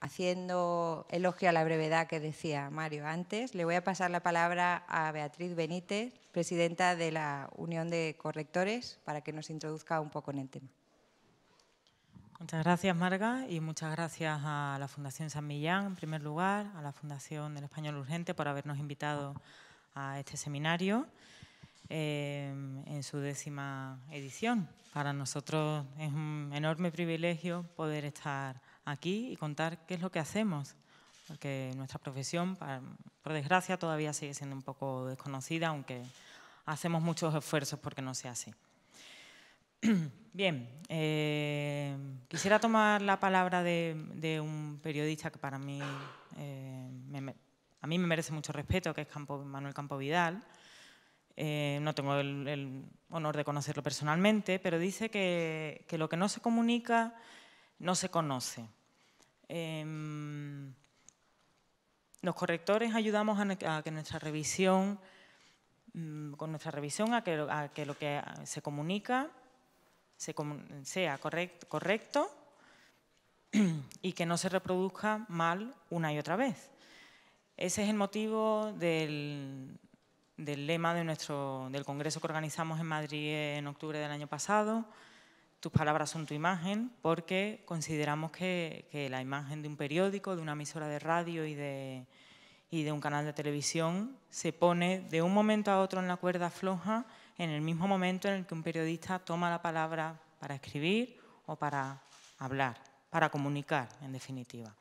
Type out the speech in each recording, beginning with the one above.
Haciendo elogio a la brevedad que decía Mario antes, le voy a pasar la palabra a Beatriz Benítez, presidenta de la Unión de Correctores, para que nos introduzca un poco en el tema. Muchas gracias, Marga, y muchas gracias a la Fundación San Millán, en primer lugar, a la Fundación del Español Urgente por habernos invitado a este seminario eh, en su décima edición. Para nosotros es un enorme privilegio poder estar aquí y contar qué es lo que hacemos, porque nuestra profesión, por desgracia, todavía sigue siendo un poco desconocida, aunque hacemos muchos esfuerzos porque no sea así. Bien, eh, quisiera tomar la palabra de, un periodista que para mí, eh, me, a mí me merece mucho respeto, que es Campo, Manuel Campo Vidal. Eh, no tengo el, honor de conocerlo personalmente, pero dice que lo que no se comunica no se conoce. Em, los correctores ayudamos a, que nuestra revisión, mm, con nuestra revisión, a que, lo que se comunica sea correcto y que no se reproduzca mal una y otra vez. Ese es el motivo del, lema del congreso que organizamos en Madrid en octubre del año pasado, tus palabras son tu imagen, porque consideramos que, la imagen de un periódico, de una emisora de radio y de, un canal de televisión se pone de un momento a otro en la cuerda floja en el mismo momento en el que un periodista toma la palabra para escribir o para hablar, para comunicar, en definitiva.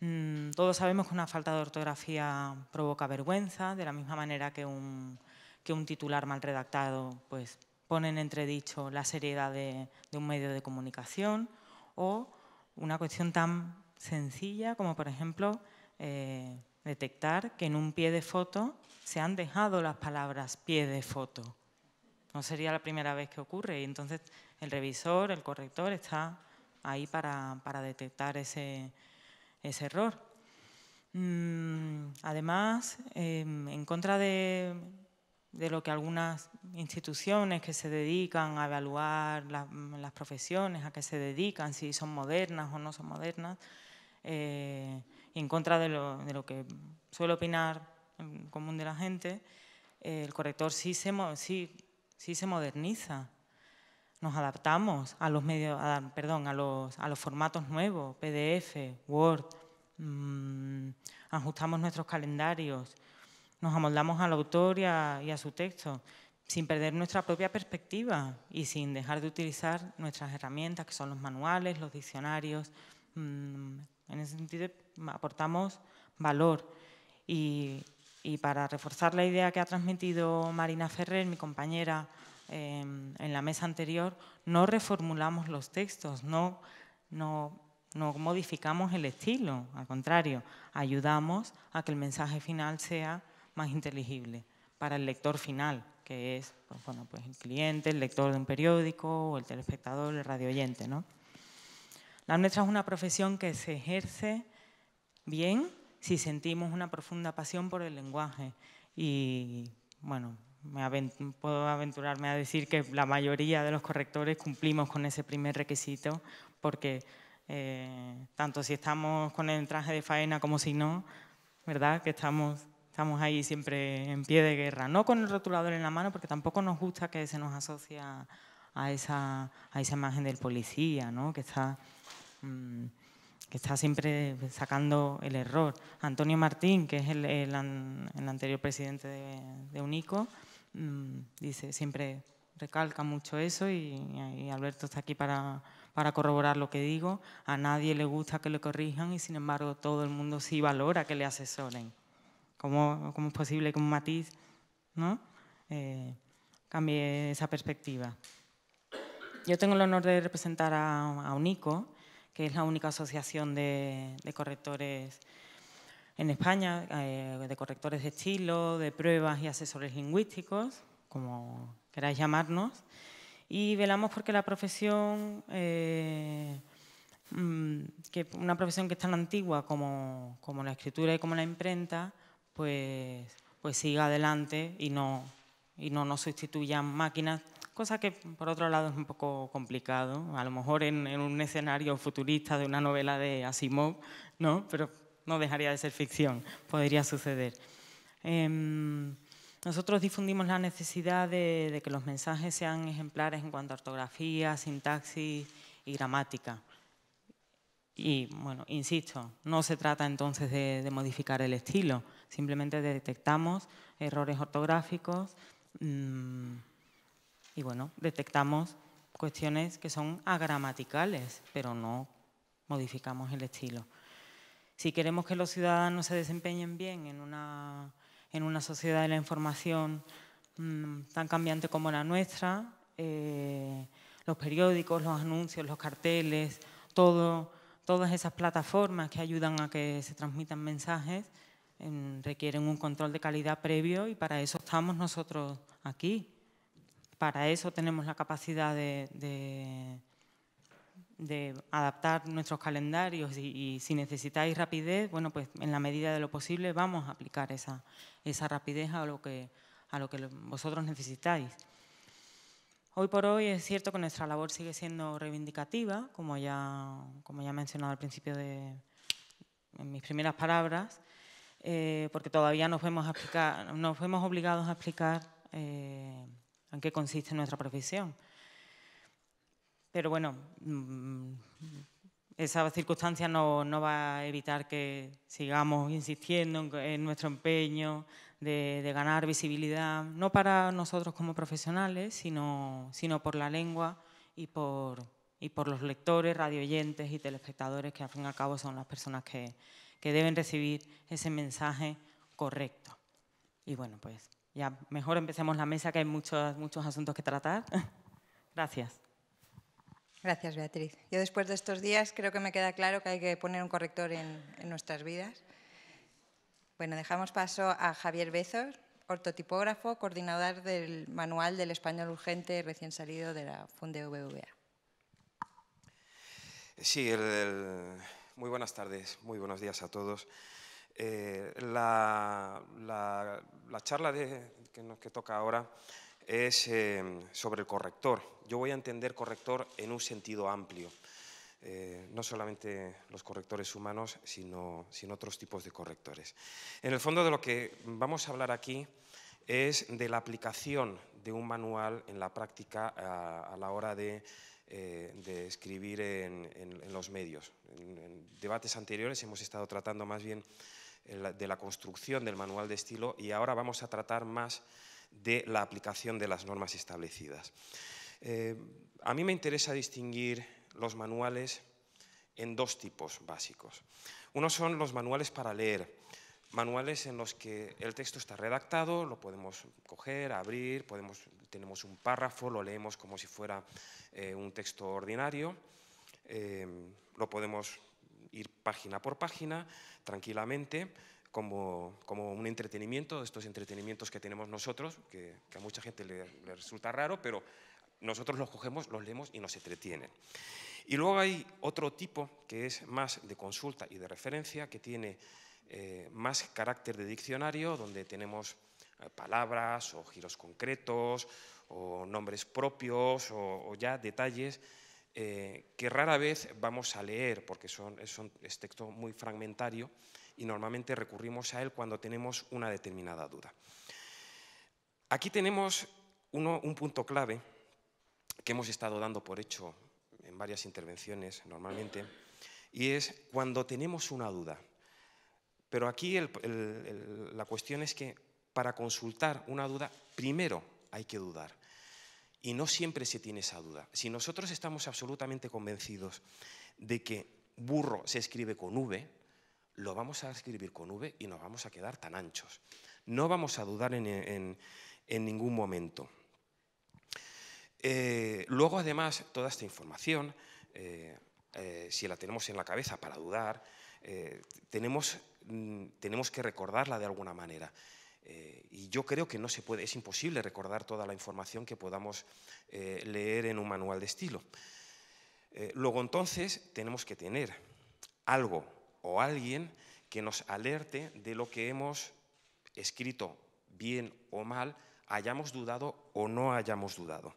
Mm, todos sabemos que una falta de ortografía provoca vergüenza, de la misma manera que un, que un titular mal redactado pues, ponen entredicho la seriedad de, un medio de comunicación o una cuestión tan sencilla como, por ejemplo, eh, detectar que en un pie de foto se han dejado las palabras pie de foto. No sería la primera vez que ocurre y entonces el revisor, el corrector está ahí para, detectar ese, error. Mm, además, em, en contra de de lo que algunas instituciones que se dedican a evaluar las profesiones, a qué se dedican, si son modernas o no son modernas, y eh, en contra de lo, que suele opinar em, común de la gente, eh, el corrector sí se, moderniza. Nos adaptamos a los perdón, a los, formatos nuevos, PDF, Word, mm, ajustamos nuestros calendarios, nos amoldamos al autor y a, y a su texto, sin perder nuestra propia perspectiva y sin dejar de utilizar nuestras herramientas, que son los manuales, los diccionarios. Mm, en ese sentido, aportamos valor. Y, y para reforzar la idea que ha transmitido Marina Ferrer, mi compañera, em, en la mesa anterior, no reformulamos los textos, no, no, no modificamos el estilo, al contrario, ayudamos a que el mensaje final sea más inteligible para el lector final, que es pues, bueno, pues el cliente, el lector de un periódico, o el telespectador, el oyente ¿no? La nuestra es una profesión que se ejerce bien si sentimos una profunda pasión por el lenguaje. Y bueno, me puedo aventurarme a decir que la mayoría de los correctores cumplimos con ese primer requisito, porque eh, tanto si estamos con el traje de faena como si no, ¿verdad? Que estamos estamos ahí siempre en pie de guerra, no con el rotulador en la mano, porque tampoco nos gusta que se nos asocia a esa, a esa imagen del policía, que, está, mm, que está siempre sacando el error. Antonio Martín, que es el, anterior presidente de, UNICO, mm, dice siempre recalca mucho eso y, y Alberto está aquí para, para, corroborar lo que digo. A nadie le gusta que le corrijan y sin embargo todo el mundo sí valora que le asesoren. ¿Cómo, es posible que un matiz eh, cambie esa perspectiva? Yo tengo el honor de representar a, UNICO, que es la única asociación de, correctores en España, eh, de correctores de estilo, de pruebas y asesores lingüísticos, como queráis llamarnos, y velamos porque la profesión, eh, mm, una profesión que es tan antigua como la escritura y como la imprenta, pues, pues siga adelante y no, no nos sustituyan máquinas, cosa que por otro lado es un poco complicado, a lo mejor en, un escenario futurista de una novela de Asimov, ¿no? pero no dejaría de ser ficción, podría suceder. Em, nosotros difundimos la necesidad de, que los mensajes sean ejemplares en cuanto a ortografía, sintaxis y gramática. Y, bueno, insisto, no se trata entonces de modificar el estilo, simplemente detectamos errores ortográficos mm, y bueno, detectamos cuestiones que son agramaticales, pero no modificamos el estilo. Si queremos que los ciudadanos se desempeñen bien en una, sociedad de la información mm, tan cambiante como la nuestra, eh, los periódicos, los anuncios, los carteles, todas esas plataformas que ayudan a que se transmitan mensajes, requieren un control de calidad previo y para eso estamos nosotros aquí. Para eso tenemos la capacidad de, adaptar nuestros calendarios y, si necesitáis rapidez, bueno, pues en la medida de lo posible vamos a aplicar esa, rapidez a lo, que, a lo que vosotros necesitáis. Hoy por hoy es cierto que nuestra labor sigue siendo reivindicativa, como ya, como ya he mencionado al principio de en mis primeras palabras, eh, porque todavía nos vemos, obligados a explicar eh, en qué consiste nuestra profesión. Pero bueno, mm, esa circunstancia no, va a evitar que sigamos insistiendo en, nuestro empeño de, ganar visibilidad, no para nosotros como profesionales, sino, sino por la lengua y por, y por los lectores, radioyentes y telespectadores, que al fin y al cabo son las personas que, que deben recibir ese mensaje correcto. Y bueno, pues ya mejor empecemos la mesa, que hay muchos, muchos asuntos que tratar. Gracias. Gracias, Beatriz. Yo después de estos días creo que me queda claro que hay que poner un corrector en, nuestras vidas. Bueno, dejamos paso a Javier Bezos, ortotipógrafo, coordinador del manual del español urgente recién salido de la Funde VVA. Sí, el muy buenas tardes, muy buenos días a todos. Eh, la, charla que, nos, que, toca ahora es em, sobre el corrector. Yo voy a entender corrector en un sentido amplio, eh, no solamente los correctores humanos, sino, sino otros tipos de correctores. En el fondo de lo que vamos a hablar aquí es de la aplicación de un manual en la práctica a la hora de eh, de escribir en, los medios. En, debates anteriores hemos estado tratando más bien eh, de la construcción del manual de estilo y ahora vamos a tratar más de la aplicación de las normas establecidas. Eh, a mí me interesa distinguir los manuales en dos tipos básicos. Uno son los manuales para leer, manuales en los que el texto está redactado, lo podemos coger, abrir, tenemos un párrafo, lo leemos como si fuera eh, un texto ordinario, em, lo podemos ir página por página tranquilamente. Como, como, un entretenimiento, estos entretenimientos que tenemos nosotros, que, a mucha gente le, le resulta raro, pero nosotros los cogemos, los leemos y nos entretienen. Y luego hay otro tipo que es más de consulta y de referencia, que tiene eh, más carácter de diccionario, donde tenemos eh, palabras o giros concretos o nombres propios o, ya detalles eh, que rara vez vamos a leer porque es texto muy fragmentario y normalmente recurrimos a él cuando tenemos una determinada duda. Aquí tenemos un punto clave que hemos estado dando por hecho en varias intervenciones normalmente y es cuando tenemos una duda. Pero aquí la cuestión es que para consultar una duda, primero hay que dudar. Y no siempre se tiene esa duda. Si nosotros estamos absolutamente convencidos de que burro se escribe con V, lo vamos a escribir con V y nos vamos a quedar tan anchos. No vamos a dudar en, ningún momento. Eh, luego, además, toda esta información, eh, eh, si la tenemos en la cabeza para dudar, tenemos Mm, tenemos que recordarla de alguna manera. Eh, y yo creo que no se puede, es imposible recordar toda la información que podamos eh, leer en un manual de estilo. Eh, luego entonces tenemos que tener algo o alguien que nos alerte de lo que hemos escrito bien o mal, hayamos dudado o no hayamos dudado.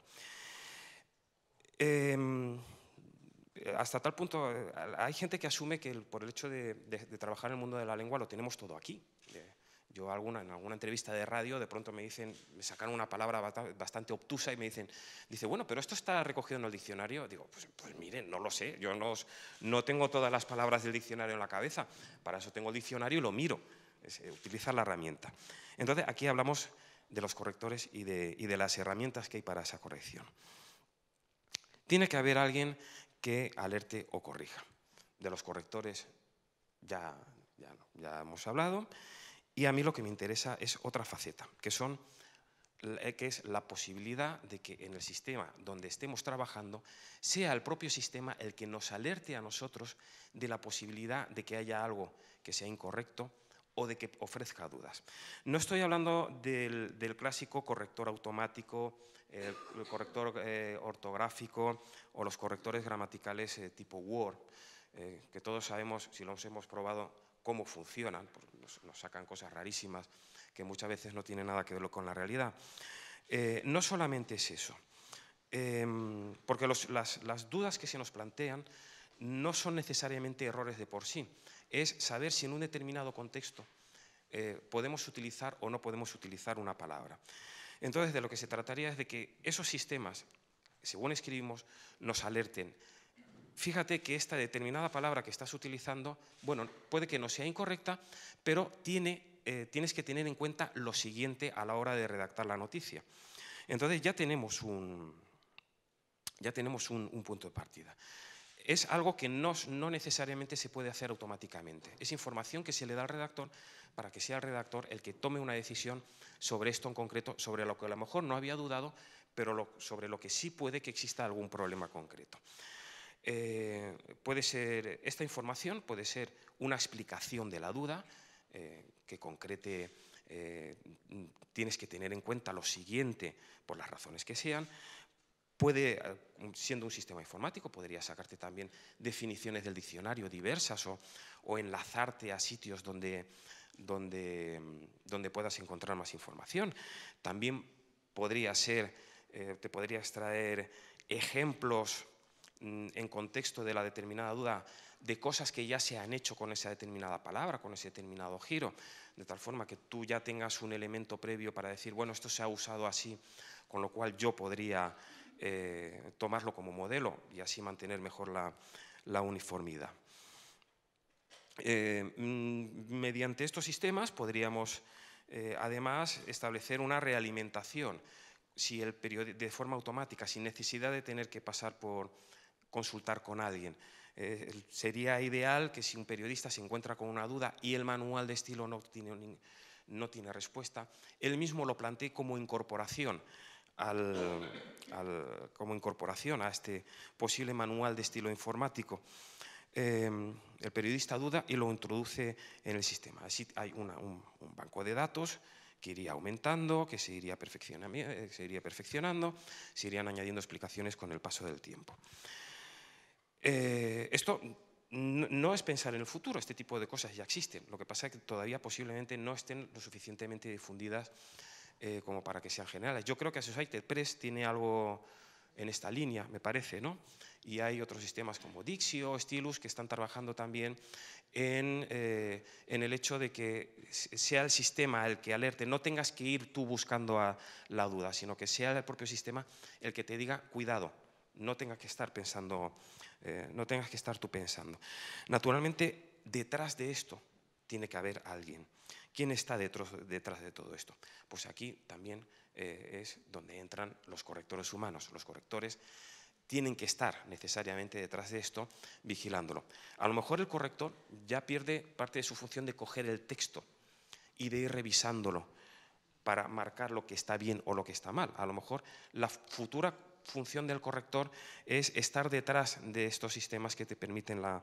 Em, eh, hasta tal punto, eh, hay gente que asume que por el hecho de, trabajar en el mundo de la lengua lo tenemos todo aquí. Eh, yo en alguna entrevista de radio de pronto me dicen, me sacaron una palabra bastante obtusa y me dicen, dice, bueno, pero esto está recogido en el diccionario. Digo, pues, pues miren, no lo sé, yo no, tengo todas las palabras del diccionario en la cabeza, para eso tengo el diccionario y lo miro, es, utilizar la herramienta. Entonces, aquí hablamos de los correctores y de, y de las herramientas que hay para esa corrección. Tiene que haber alguien que alerte o corrija. De los correctores ya, ya, hemos hablado. Y a mí lo que me interesa es otra faceta, que, son, eh, que es la posibilidad de que en el sistema donde estemos trabajando sea el propio sistema el que nos alerte a nosotros de la posibilidad de que haya algo que sea incorrecto o de que ofrezca dudas. No estoy hablando del, del clásico corrector automático eh, el, corrector eh, ortográfico o los correctores gramaticales de eh, tipo Word, que todos sabemos, si los hemos probado, cómo funcionan, pues nos, sacan cosas rarísimas que muchas veces no tienen nada que ver con la realidad. no solamente es eso, em, porque las, dudas que se nos plantean no son necesariamente errores de por sí, es saber si en un determinado contexto podemos utilizar o no podemos utilizar una palabra. Entonces, de lo que se trataría es de que esos sistemas, según escribimos, nos alerten. Fíjate que esta determinada palabra que estás utilizando, bueno, puede que no sea incorrecta, pero tiene, eh, tienes que tener en cuenta lo siguiente a la hora de redactar la noticia. Entonces ya tenemos un, ya tenemos punto de partida es algo que no, no, necesariamente se puede hacer automáticamente. Es información que se le da al redactor para que sea el redactor el que tome una decisión sobre esto en concreto, sobre lo que a lo mejor no había dudado, pero sobre lo que sí puede que exista algún problema concreto. Eh, puede ser esta información, puede ser una explicación de la duda eh, que concrete eh, tienes que tener en cuenta lo siguiente por las razones que sean. Puede, siendo un sistema informático, podría sacarte también definiciones del diccionario diversas o enlazarte a sitios donde donde, donde puedas encontrar más información. También podría ser, eh, te podría extraer ejemplos mm, en contexto de la determinada duda de cosas que ya se han hecho con esa determinada palabra, con ese determinado giro, de tal forma que tú ya tengas un elemento previo para decir, bueno, esto se ha usado así, con lo cual yo podría eh, tomarlo como modelo y así mantener mejor la uniformidad. Eh, mm, mediante estos sistemas podríamos, eh, además, establecer una realimentación si el de forma automática, sin necesidad de tener que pasar por consultar con alguien. Eh, sería ideal que si un periodista se encuentra con una duda y el manual de estilo no tiene, respuesta, él mismo lo plantee como incorporación. como incorporación a este posible manual de estilo informático. Em, el periodista duda y lo introduce en el sistema. Así hay un, banco de datos que iría aumentando, que se iría, eh, se iría, perfeccionando, se irían añadiendo explicaciones con el paso del tiempo. Eh, esto no es pensar en el futuro, este tipo de cosas ya existen, lo que pasa es que todavía posiblemente no estén lo suficientemente difundidas eh, como para que sean generales. Yo creo que Associated Press tiene algo en esta línea, me parece, ¿no? y hay otros sistemas como Dixio, Stylus, que están trabajando también eh, en, el hecho de que sea el sistema el que alerte, no tengas que ir tú buscando la duda, sino que sea el propio sistema el que te diga, cuidado, no tengas que estar pensando, eh, no tengas que estar tú pensando. Naturalmente, detrás de esto tiene que haber alguien. ¿Quién está detrás, de todo esto? Pues aquí también eh, es donde entran los correctores humanos. Los correctores tienen que estar necesariamente detrás de esto vigilándolo. A lo mejor el corrector ya pierde parte de su función de coger el texto y de ir revisándolo para marcar lo que está bien o lo que está mal. A lo mejor la futura función del corrector es estar detrás de estos sistemas que te permiten la,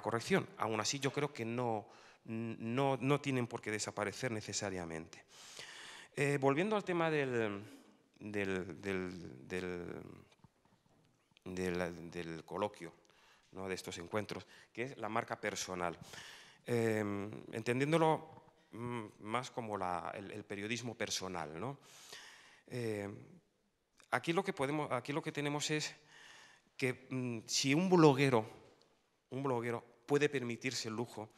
corrección. Aún así, yo creo que no, no, tienen por qué desaparecer necesariamente. Eh, volviendo al tema del, del del, coloquio, de estos encuentros, que es la marca personal. Em, entendiéndolo mm, más como el, periodismo personal. Em, aquí, lo que podemos, aquí lo que tenemos es que mm, si un bloguero, un bloguero puede permitirse el lujo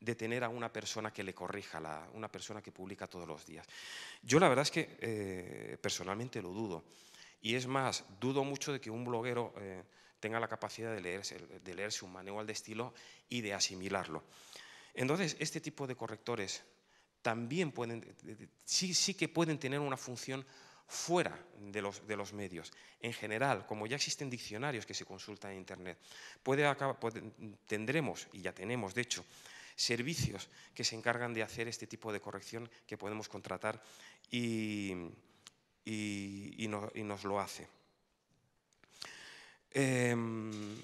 de tener a una persona que le corrija, una persona que publica todos los días. Yo la verdad es que eh, personalmente lo dudo. Y es más, dudo mucho de que un bloguero eh, tenga la capacidad de leerse, de leerse un manual de estilo y de asimilarlo. Entonces, este tipo de correctores también pueden, eh, eh, sí, sí que pueden tener una función fuera de los, de los, medios. En general, como ya existen diccionarios que se consultan en Internet, tendremos, y ya tenemos de hecho, servicios que se encargan de hacer este tipo de corrección que podemos contratar y, y, nos lo hace. Em,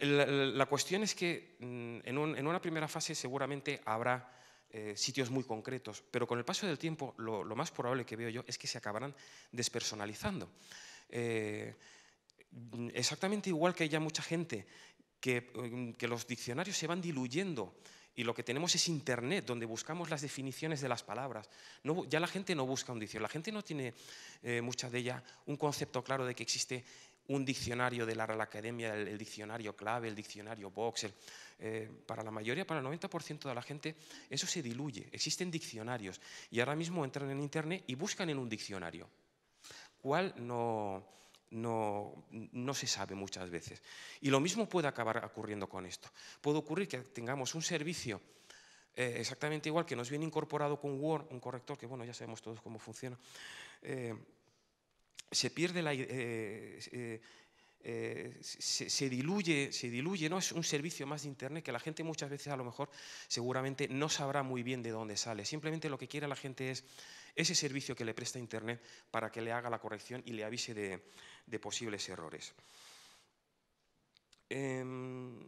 la, cuestión es que mm, en, una primera fase seguramente habrá eh, sitios muy concretos, pero con el paso del tiempo lo, más probable que veo yo es que se acabarán despersonalizando. Eh, exactamente igual que haya mucha gente que, em, que los diccionarios se van diluyendo y lo que tenemos es Internet, donde buscamos las definiciones de las palabras. ya la gente no busca un diccionario, la gente no tiene, eh, de ellas, un concepto claro de que existe un diccionario de la Real Academia, el, diccionario clave, el diccionario box. Eh, para la mayoría, para el 90% de la gente, eso se diluye. Existen diccionarios y ahora mismo entran en Internet y buscan en un diccionario. ¿Cuál no, no, no se sabe muchas veces. Y lo mismo puede acabar ocurriendo con esto. Puede ocurrir que tengamos un servicio eh, exactamente igual que nos viene incorporado con Word, un corrector que, bueno, ya sabemos todos cómo funciona. Eh, se pierde la... Eh, se, se, diluye, se diluye, ¿no? Es un servicio más de Internet que la gente muchas veces a lo mejor seguramente no sabrá muy bien de dónde sale. Simplemente lo que quiere la gente es ese servicio que le presta Internet para que le haga la corrección y le avise de, posibles errores. Em,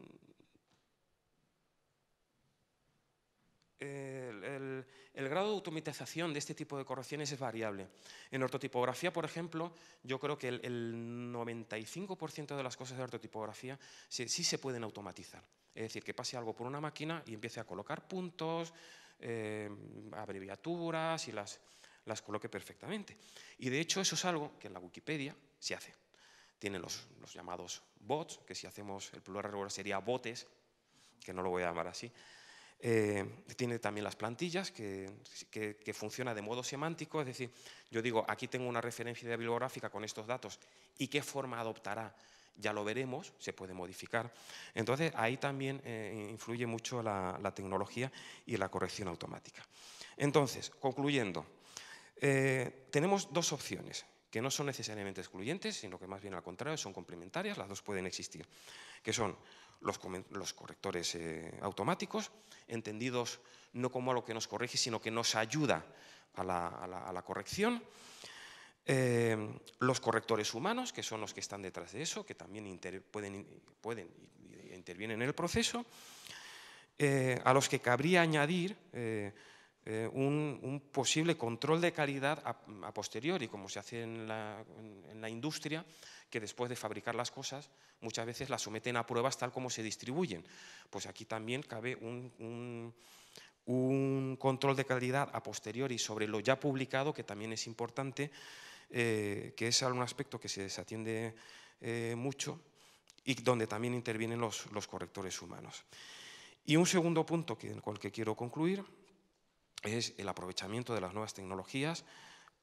el, grado de automatización de este tipo de correcciones es variable. En ortotipografía, por ejemplo, yo creo que el, 95% de las cosas de ortotipografía sí, se pueden automatizar. Es decir, que pase algo por una máquina y empiece a colocar puntos, eh, abreviaturas y las, las coloque perfectamente. Y de hecho eso es algo que en la Wikipedia se hace. Tiene los, llamados bots, que si hacemos el plural regular sería botes, que no lo voy a llamar así. Eh, tiene también las plantillas, que, que, funciona de modo semántico, es decir, yo digo, aquí tengo una referencia bibliográfica con estos datos y qué forma adoptará, ya lo veremos, se puede modificar. Entonces, ahí también eh, influye mucho la, la tecnología y la corrección automática. Entonces, concluyendo, eh, tenemos dos opciones que no son necesariamente excluyentes, sino que más bien al contrario, son complementarias, las dos pueden existir, que son los, correctores eh, automáticos, entendidos no como algo que nos corrige, sino que nos ayuda a la, corrección. Eh, los correctores humanos, que son los que están detrás de eso, que también pueden, pueden, intervienen en el proceso, a los que cabría añadir eh, un, posible control de calidad a, posteriori, como se hace en la, industria, que después de fabricar las cosas muchas veces las someten a pruebas tal como se distribuyen. Pues aquí también cabe un, control de calidad a posteriori sobre lo ya publicado, que también es importante, eh, que es un aspecto que se desatiende eh, mucho y donde también intervienen los, correctores humanos. Y un segundo punto que, con el que quiero concluir es el aprovechamiento de las nuevas tecnologías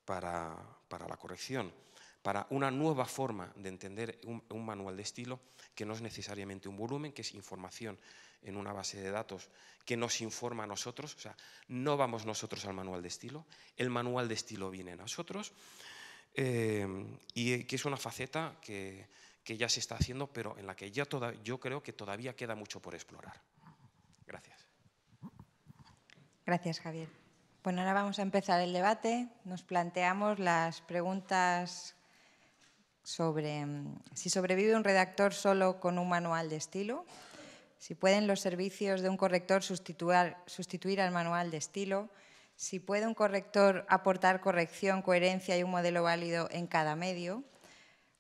para, la corrección, para una nueva forma de entender un, manual de estilo que no es necesariamente un volumen, que es información en una base de datos que nos informa a nosotros, o sea, no vamos nosotros al manual de estilo, el manual de estilo viene a nosotros, eh, y que es una faceta que, que ya se está haciendo, pero en la que ya toda, yo creo que todavía queda mucho por explorar. Gracias. Gracias, Javier. Bueno, ahora vamos a empezar el debate. Nos planteamos las preguntas sobre mm, si sobrevive un redactor solo con un manual de estilo, si pueden los servicios de un corrector sustituir, al manual de estilo, si puede un corrector aportar corrección, coherencia y un modelo válido en cada medio,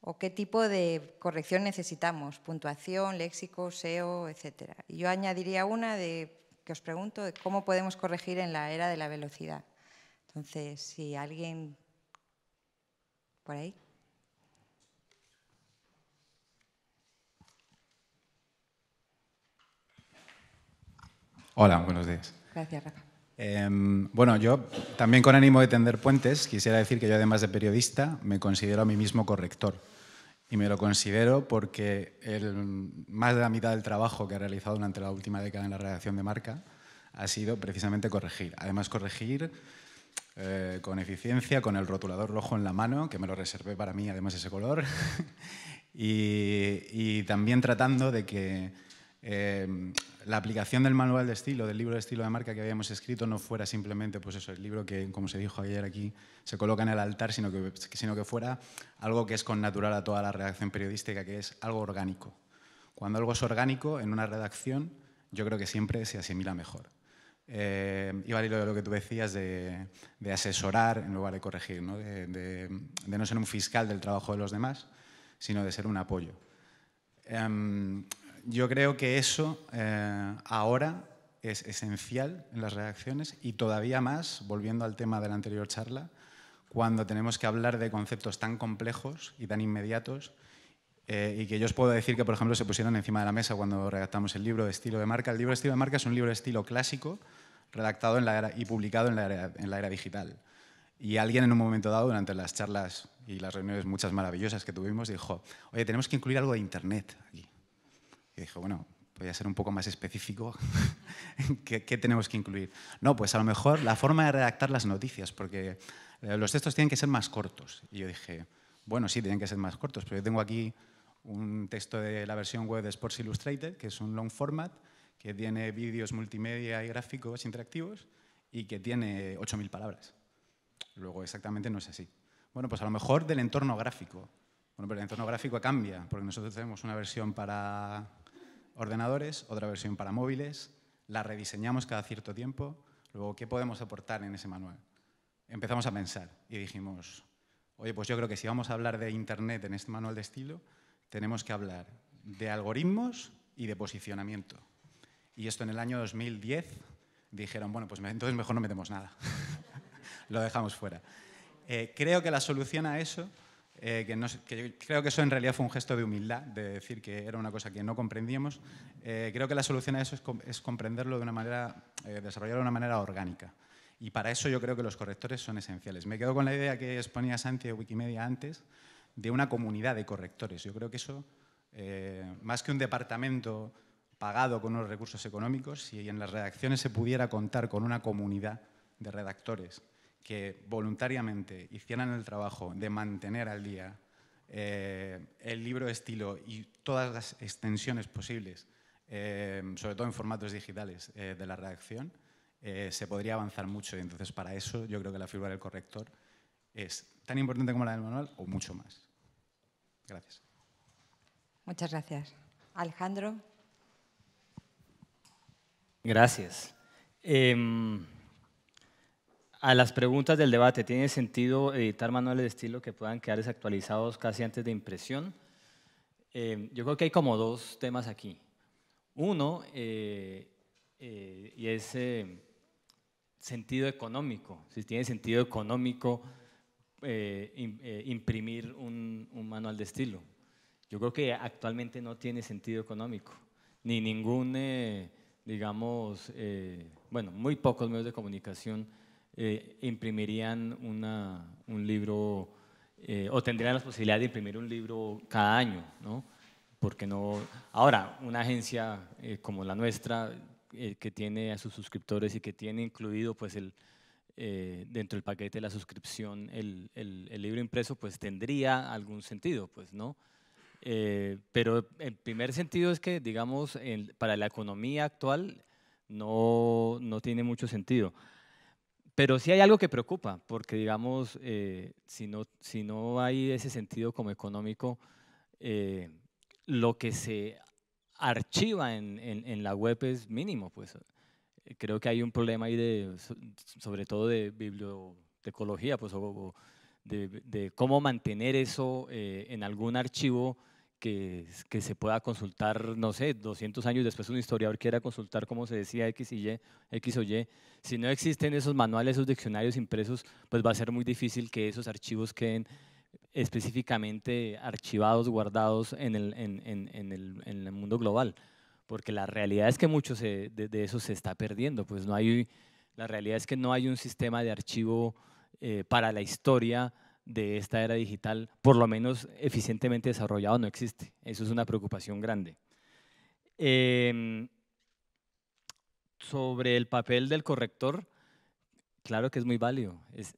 o qué tipo de corrección necesitamos, puntuación, léxico, SEO, etc. yo añadiría una de que os pregunto cómo podemos corregir en la era de la velocidad. Entonces, si alguien por ahí. Hola, buenos días. Gracias, Rafa. Em, bueno, yo también con ánimo de tender puentes quisiera decir que yo además de periodista me considero a mí mismo corrector y me lo considero porque el, más de la mitad del trabajo que he realizado durante la última década en la redacción de marca ha sido precisamente corregir. Además, corregir eh, con eficiencia, con el rotulador rojo en la mano, que me lo reservé para mí, además ese color, y, también tratando de que Em, la aplicación del manual de estilo, del libro de estilo de marca que habíamos escrito, no fuera simplemente pues eso, el libro que, como se dijo ayer aquí, se coloca en el altar, sino que, sino que fuera algo que es con natural a toda la redacción periodística, que es algo orgánico. Cuando algo es orgánico en una redacción, yo creo que siempre se asimila mejor. Eh, y a lo que tú decías de, asesorar en lugar de corregir, ¿no? De, no ser un fiscal del trabajo de los demás, sino de ser un apoyo. Eh, yo creo que eso eh, ahora es esencial en las reacciones y todavía más, volviendo al tema de la anterior charla, cuando tenemos que hablar de conceptos tan complejos y tan inmediatos eh, y que yo os puedo decir que, por ejemplo, se pusieron encima de la mesa cuando redactamos el libro de estilo de marca. El libro de estilo de marca es un libro de estilo clásico redactado en la era, y publicado en la era digital. Y alguien en un momento dado, durante las charlas y las reuniones muchas maravillosas que tuvimos, dijo, oye, tenemos que incluir algo de Internet aquí. Y dije, bueno, voy a ser un poco más específico, ¿Qué, ¿Qué, tenemos que incluir? No, pues a lo mejor la forma de redactar las noticias, porque eh, los textos tienen que ser más cortos. Y yo dije, bueno, sí, tienen que ser más cortos, pero yo tengo aquí un texto de la versión web de Sports Illustrated, que es un long format, que tiene vídeos multimedia y gráficos interactivos y que tiene 8.000 palabras. Luego exactamente no es así. Bueno, pues a lo mejor del entorno gráfico. Bueno, pero el entorno gráfico cambia, porque nosotros tenemos una versión para ordenadores, otra versión para móviles, la rediseñamos cada cierto tiempo, luego, ¿qué podemos aportar en ese manual? Empezamos a pensar y dijimos, oye, pues yo creo que si vamos a hablar de Internet en este manual de estilo, tenemos que hablar de algoritmos y de posicionamiento. Y esto en el año 2010 dijeron, bueno, pues entonces mejor no metemos nada, lo dejamos fuera. Eh, creo que la solución a eso eh, que, yo creo que eso en realidad fue un gesto de humildad, de decir que era una cosa que no comprendíamos. Eh, creo que la solución a eso es, comprenderlo de una manera, eh, desarrollarlo de una manera orgánica. Y para eso yo creo que los correctores son esenciales. Me quedo con la idea que exponía Santi de Wikimedia antes, de una comunidad de correctores. Yo creo que eso, más que un departamento pagado con unos recursos económicos, si en las redacciones se pudiera contar con una comunidad de redactores que voluntariamente hicieran el trabajo de mantener al día eh, el libro de estilo y todas las extensiones posibles, eh, sobre todo en formatos digitales eh, de la redacción, se podría avanzar mucho. Y entonces para eso yo creo que la firma del corrector es tan importante como la del manual o mucho más. Gracias. Muchas gracias. Alejandro. Gracias. Em, a las preguntas del debate, ¿tiene sentido editar manuales de estilo que puedan quedar desactualizados casi antes de impresión? Eh, yo creo que hay como dos temas aquí. Uno, eh, eh, y es sentido económico. Si tiene sentido económico imprimir un, manual de estilo. Yo creo que actualmente no tiene sentido económico, ni ningún, digamos, bueno, muy pocos medios de comunicación eh, imprimirían un libro eh, o tendrían la posibilidad de imprimir un libro cada año, ¿no? Porque no. Ahora, una agencia eh, como la nuestra, que tiene a sus suscriptores y que tiene incluido pues el, dentro del paquete de la suscripción el, libro impreso, pues tendría algún sentido, pues, ¿no? pero el primer sentido es que, digamos, para la economía actual no, no tiene mucho sentido. Pero sí hay algo que preocupa, porque digamos, eh, si, no, hay ese sentido como económico, eh, lo que se archiva en, la web es mínimo. Pues. Eh, creo que hay un problema ahí, sobre todo de bibliotecología, pues, de, cómo mantener eso en algún archivo que, se pueda consultar, no sé, 200 años después un historiador quiera consultar cómo se decía X, y y, X o Y. Si no existen esos manuales, esos diccionarios impresos, pues va a ser muy difícil que esos archivos queden específicamente archivados, guardados en el, en, en, el, en el, mundo global. Porque la realidad es que mucho de, eso se está perdiendo. Pues no hay, la realidad es que no hay un sistema de archivo eh, para la historia de esta era digital, por lo menos eficientemente desarrollado, no existe. Eso es una preocupación grande. Em, sobre el papel del corrector, claro que es muy válido, es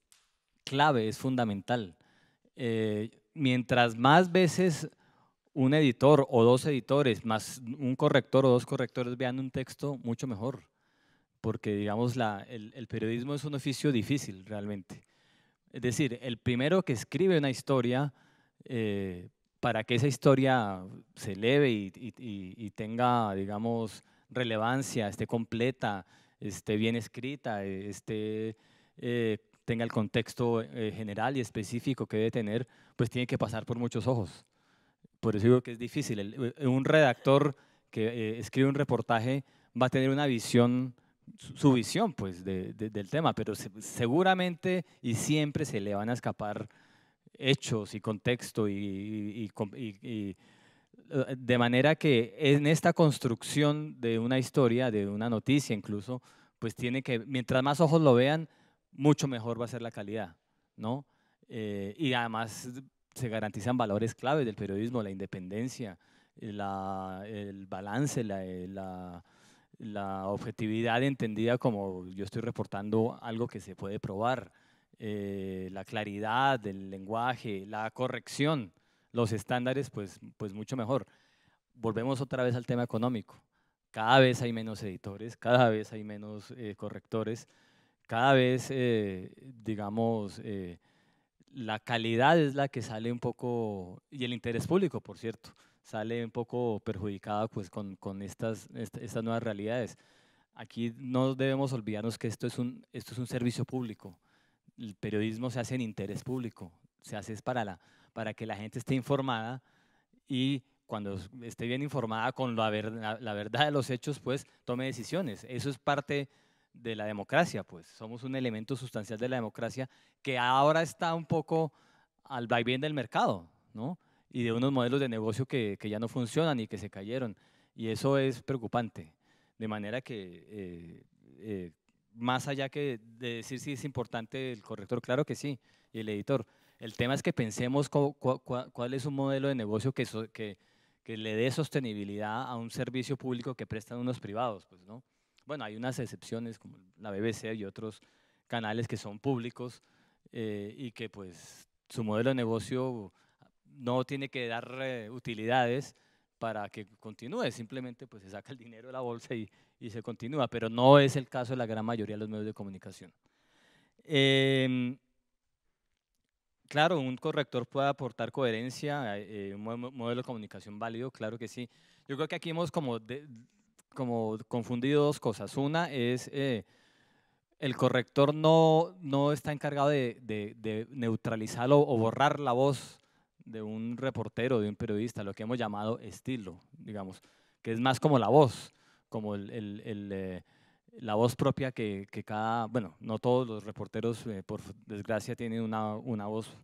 clave, es fundamental. Eh, mientras más veces un editor o dos editores, más un corrector o dos correctores vean un texto, mucho mejor. Porque, digamos, el, periodismo es un oficio difícil realmente. Es decir, el primero que escribe una historia eh, para que esa historia se eleve y, tenga, digamos, relevancia, esté completa, esté bien escrita, esté, eh, tenga el contexto eh, general y específico que debe tener, pues tiene que pasar por muchos ojos. Por eso digo que es difícil. un redactor que escribe un reportaje va a tener una visión su, visión pues, del tema, pero seguramente y siempre se le van a escapar hechos y contexto y, eh, de manera que en esta construcción de una historia, de una noticia incluso, pues tiene que, mientras más ojos lo vean, mucho mejor va a ser la calidad, ¿no? Eh, y además se garantizan valores clave del periodismo, la independencia, eh, el balance, la la objetividad entendida como yo estoy reportando algo que se puede probar, eh, la claridad del lenguaje, la corrección, los estándares, pues, pues mucho mejor. Volvemos otra vez al tema económico. Cada vez hay menos editores, cada vez hay menos eh, correctores, cada vez, eh, digamos, la calidad es la que sale un poco, y el interés público, por cierto, sale un poco perjudicada pues, con, con estas, estas nuevas realidades. Aquí no debemos olvidarnos que esto es un, esto es un servicio público. El periodismo se hace en interés público, se hace es para, la, para que la gente esté informada y cuando esté bien informada con la, la verdad de los hechos, pues tome decisiones. Eso es parte de la democracia, pues somos un elemento sustancial de la democracia que ahora está un poco al vaivén del mercado, ¿no? y de unos modelos de negocio que, que, ya no funcionan y que se cayeron. Y eso es preocupante. De manera que, eh, eh, más allá que de decir si es importante el corrector, claro que sí, y el editor. El tema es que pensemos cuál es un modelo de negocio que, que, que, le dé sostenibilidad a un servicio público que prestan unos privados. Pues, ¿no? Bueno, hay unas excepciones como la BBC y otros canales que son públicos eh, y que pues su modelo de negocio no tiene que dar utilidades para que continúe, simplemente pues se saca el dinero de la bolsa y, se continúa, pero no es el caso de la gran mayoría de los medios de comunicación. Em, claro, un corrector puede aportar coherencia, eh, un modelo de comunicación válido, claro que sí. Yo creo que aquí hemos como, como confundido dos cosas. Una es eh, el corrector no, no está encargado de, de, neutralizar o, borrar la voz de un reportero, de un periodista, lo que hemos llamado estilo, digamos, que es más como la voz, como el, eh, la voz propia que, que, cada, bueno, no todos los reporteros, eh, por desgracia, tienen una, voz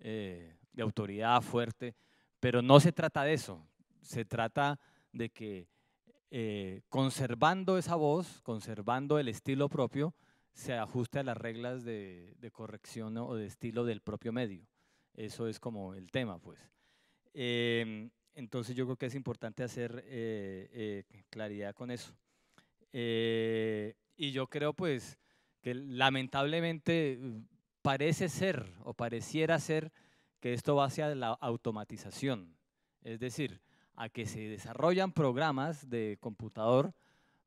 eh, de autoridad fuerte, pero no se trata de eso, se trata de que conservando esa voz, conservando el estilo propio, se ajuste a las reglas de, de corrección o de estilo del propio medio. Eso es como el tema, pues. Em, entonces yo creo que es importante hacer eh, eh, claridad con eso. Eh, y yo creo, pues, que lamentablemente mm, parece ser o pareciera ser que esto va hacia la automatización. Es decir, a que se desarrollan programas de computador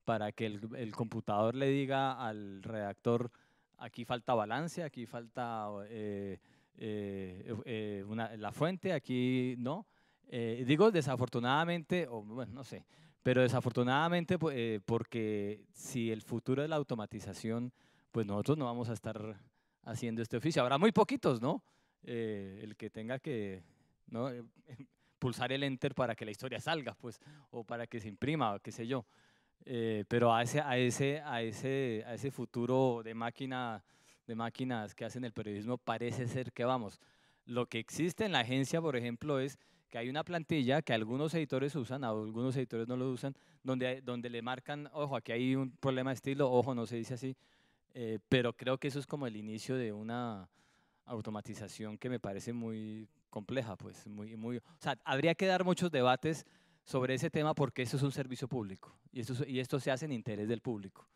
para que el, computador le diga al redactor, aquí falta balance, aquí falta eh, eh, eh, la fuente, aquí no. digo desafortunadamente, o bueno, no sé, pero desafortunadamente pues, porque si el futuro de la automatización, pues nosotros no vamos a estar haciendo este oficio. Habrá muy poquitos, ¿no? el que tenga que... ¿no? pulsar el enter para que la historia salga, pues, o para que se imprima, o qué sé yo. pero a ese, a, ese, a, ese, a ese futuro de máquina de máquinas que hacen el periodismo, parece ser que vamos. Lo que existe en la agencia, por ejemplo, es que hay una plantilla que algunos editores usan, algunos editores no lo usan, donde, donde le marcan, ojo, aquí hay un problema de estilo, ojo, no se dice así, eh, pero creo que eso es como el inicio de una automatización que me parece muy compleja, pues, muy, muy, o sea, habría que dar muchos debates sobre ese tema porque eso es un servicio público y esto, y esto se hace en interés del público.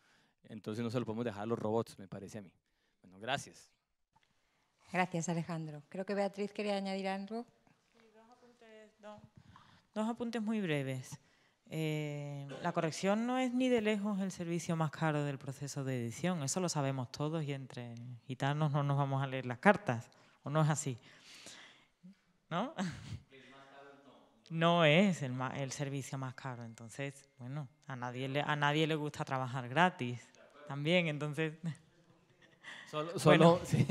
Entonces no se lo podemos dejar a los robots, me parece a mí. Bueno, gracias. Gracias, Alejandro. Creo que Beatriz quería añadir algo. dos, apuntes, muy breves. Eh, la corrección no es ni de lejos el servicio más caro del proceso de edición, eso lo sabemos todos y entre gitanos no nos vamos a leer las cartas, o no es así. ¿No? no es el, el, servicio más caro. Entonces, bueno, a nadie le, a nadie le gusta trabajar gratis también. Entonces. Solo, sí.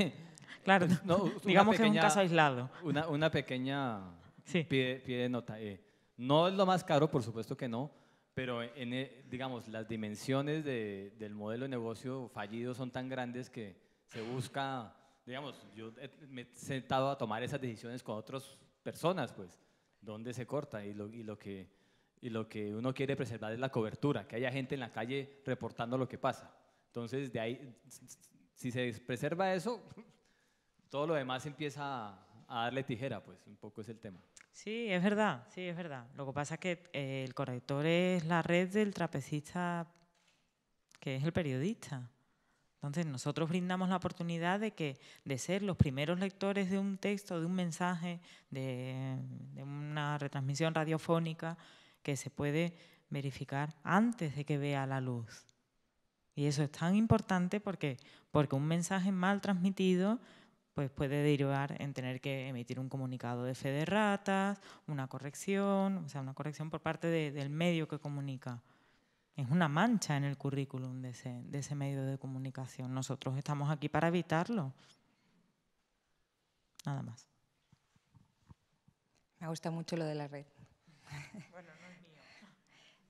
Claro, digamos que es un caso aislado. Una, pequeña sí. pie, de nota. Eh, no es lo más caro, por supuesto que no, pero en, eh, digamos, las dimensiones del modelo de negocio fallido son tan grandes que se busca, digamos, yo eh, me he sentado a tomar esas decisiones con otras personas, pues, dónde se corta y lo, y lo que, y lo que uno quiere preservar es la cobertura, que haya gente en la calle reportando lo que pasa. Entonces, de ahí si se preserva eso, todo lo demás empieza a, darle tijera, pues un poco es el tema. Sí, es verdad, sí, es verdad. Lo que pasa es que eh, el corrector es la red del trapecista que es el periodista. Entonces nosotros brindamos la oportunidad de que de ser los primeros lectores de un texto, de un mensaje, de, de una retransmisión radiofónica que se puede verificar antes de que vea la luz. Y eso es tan importante porque, porque un mensaje mal transmitido pues puede derivar en tener que emitir un comunicado de fe de ratas, una corrección, o sea, una corrección por parte del medio que comunica. Es una mancha en el currículum de ese, de ese medio de comunicación. Nosotros estamos aquí para evitarlo. Nada más. Me gusta mucho lo de la red. Bueno,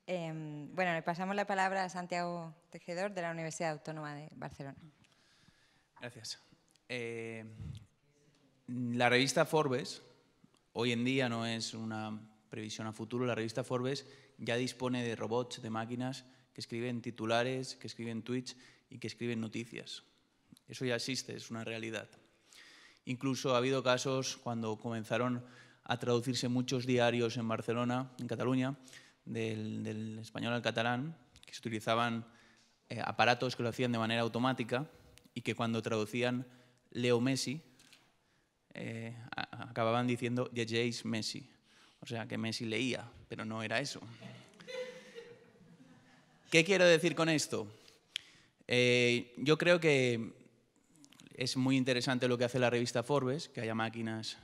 Em, bueno, le pasamos la palabra a Santiago Tejedor de la Universidad Autónoma de Barcelona. Gracias. Eh, la revista Forbes, hoy en día no es una previsión a futuro, la revista Forbes ya dispone de robots, de máquinas que escriben titulares, que escriben tweets y que escriben noticias. Eso ya existe, es una realidad. Incluso ha habido casos cuando comenzaron a traducirse muchos diarios en Barcelona, en Cataluña, del, español al catalán, que se utilizaban eh, aparatos que lo hacían de manera automática y que cuando traducían Leo Messi, eh, acababan diciendo llegéis Messi. O sea, que Messi leía, pero no era eso. ¿Qué quiero decir con esto? Eh, yo creo que es muy interesante lo que hace la revista Forbes, que haya máquinas,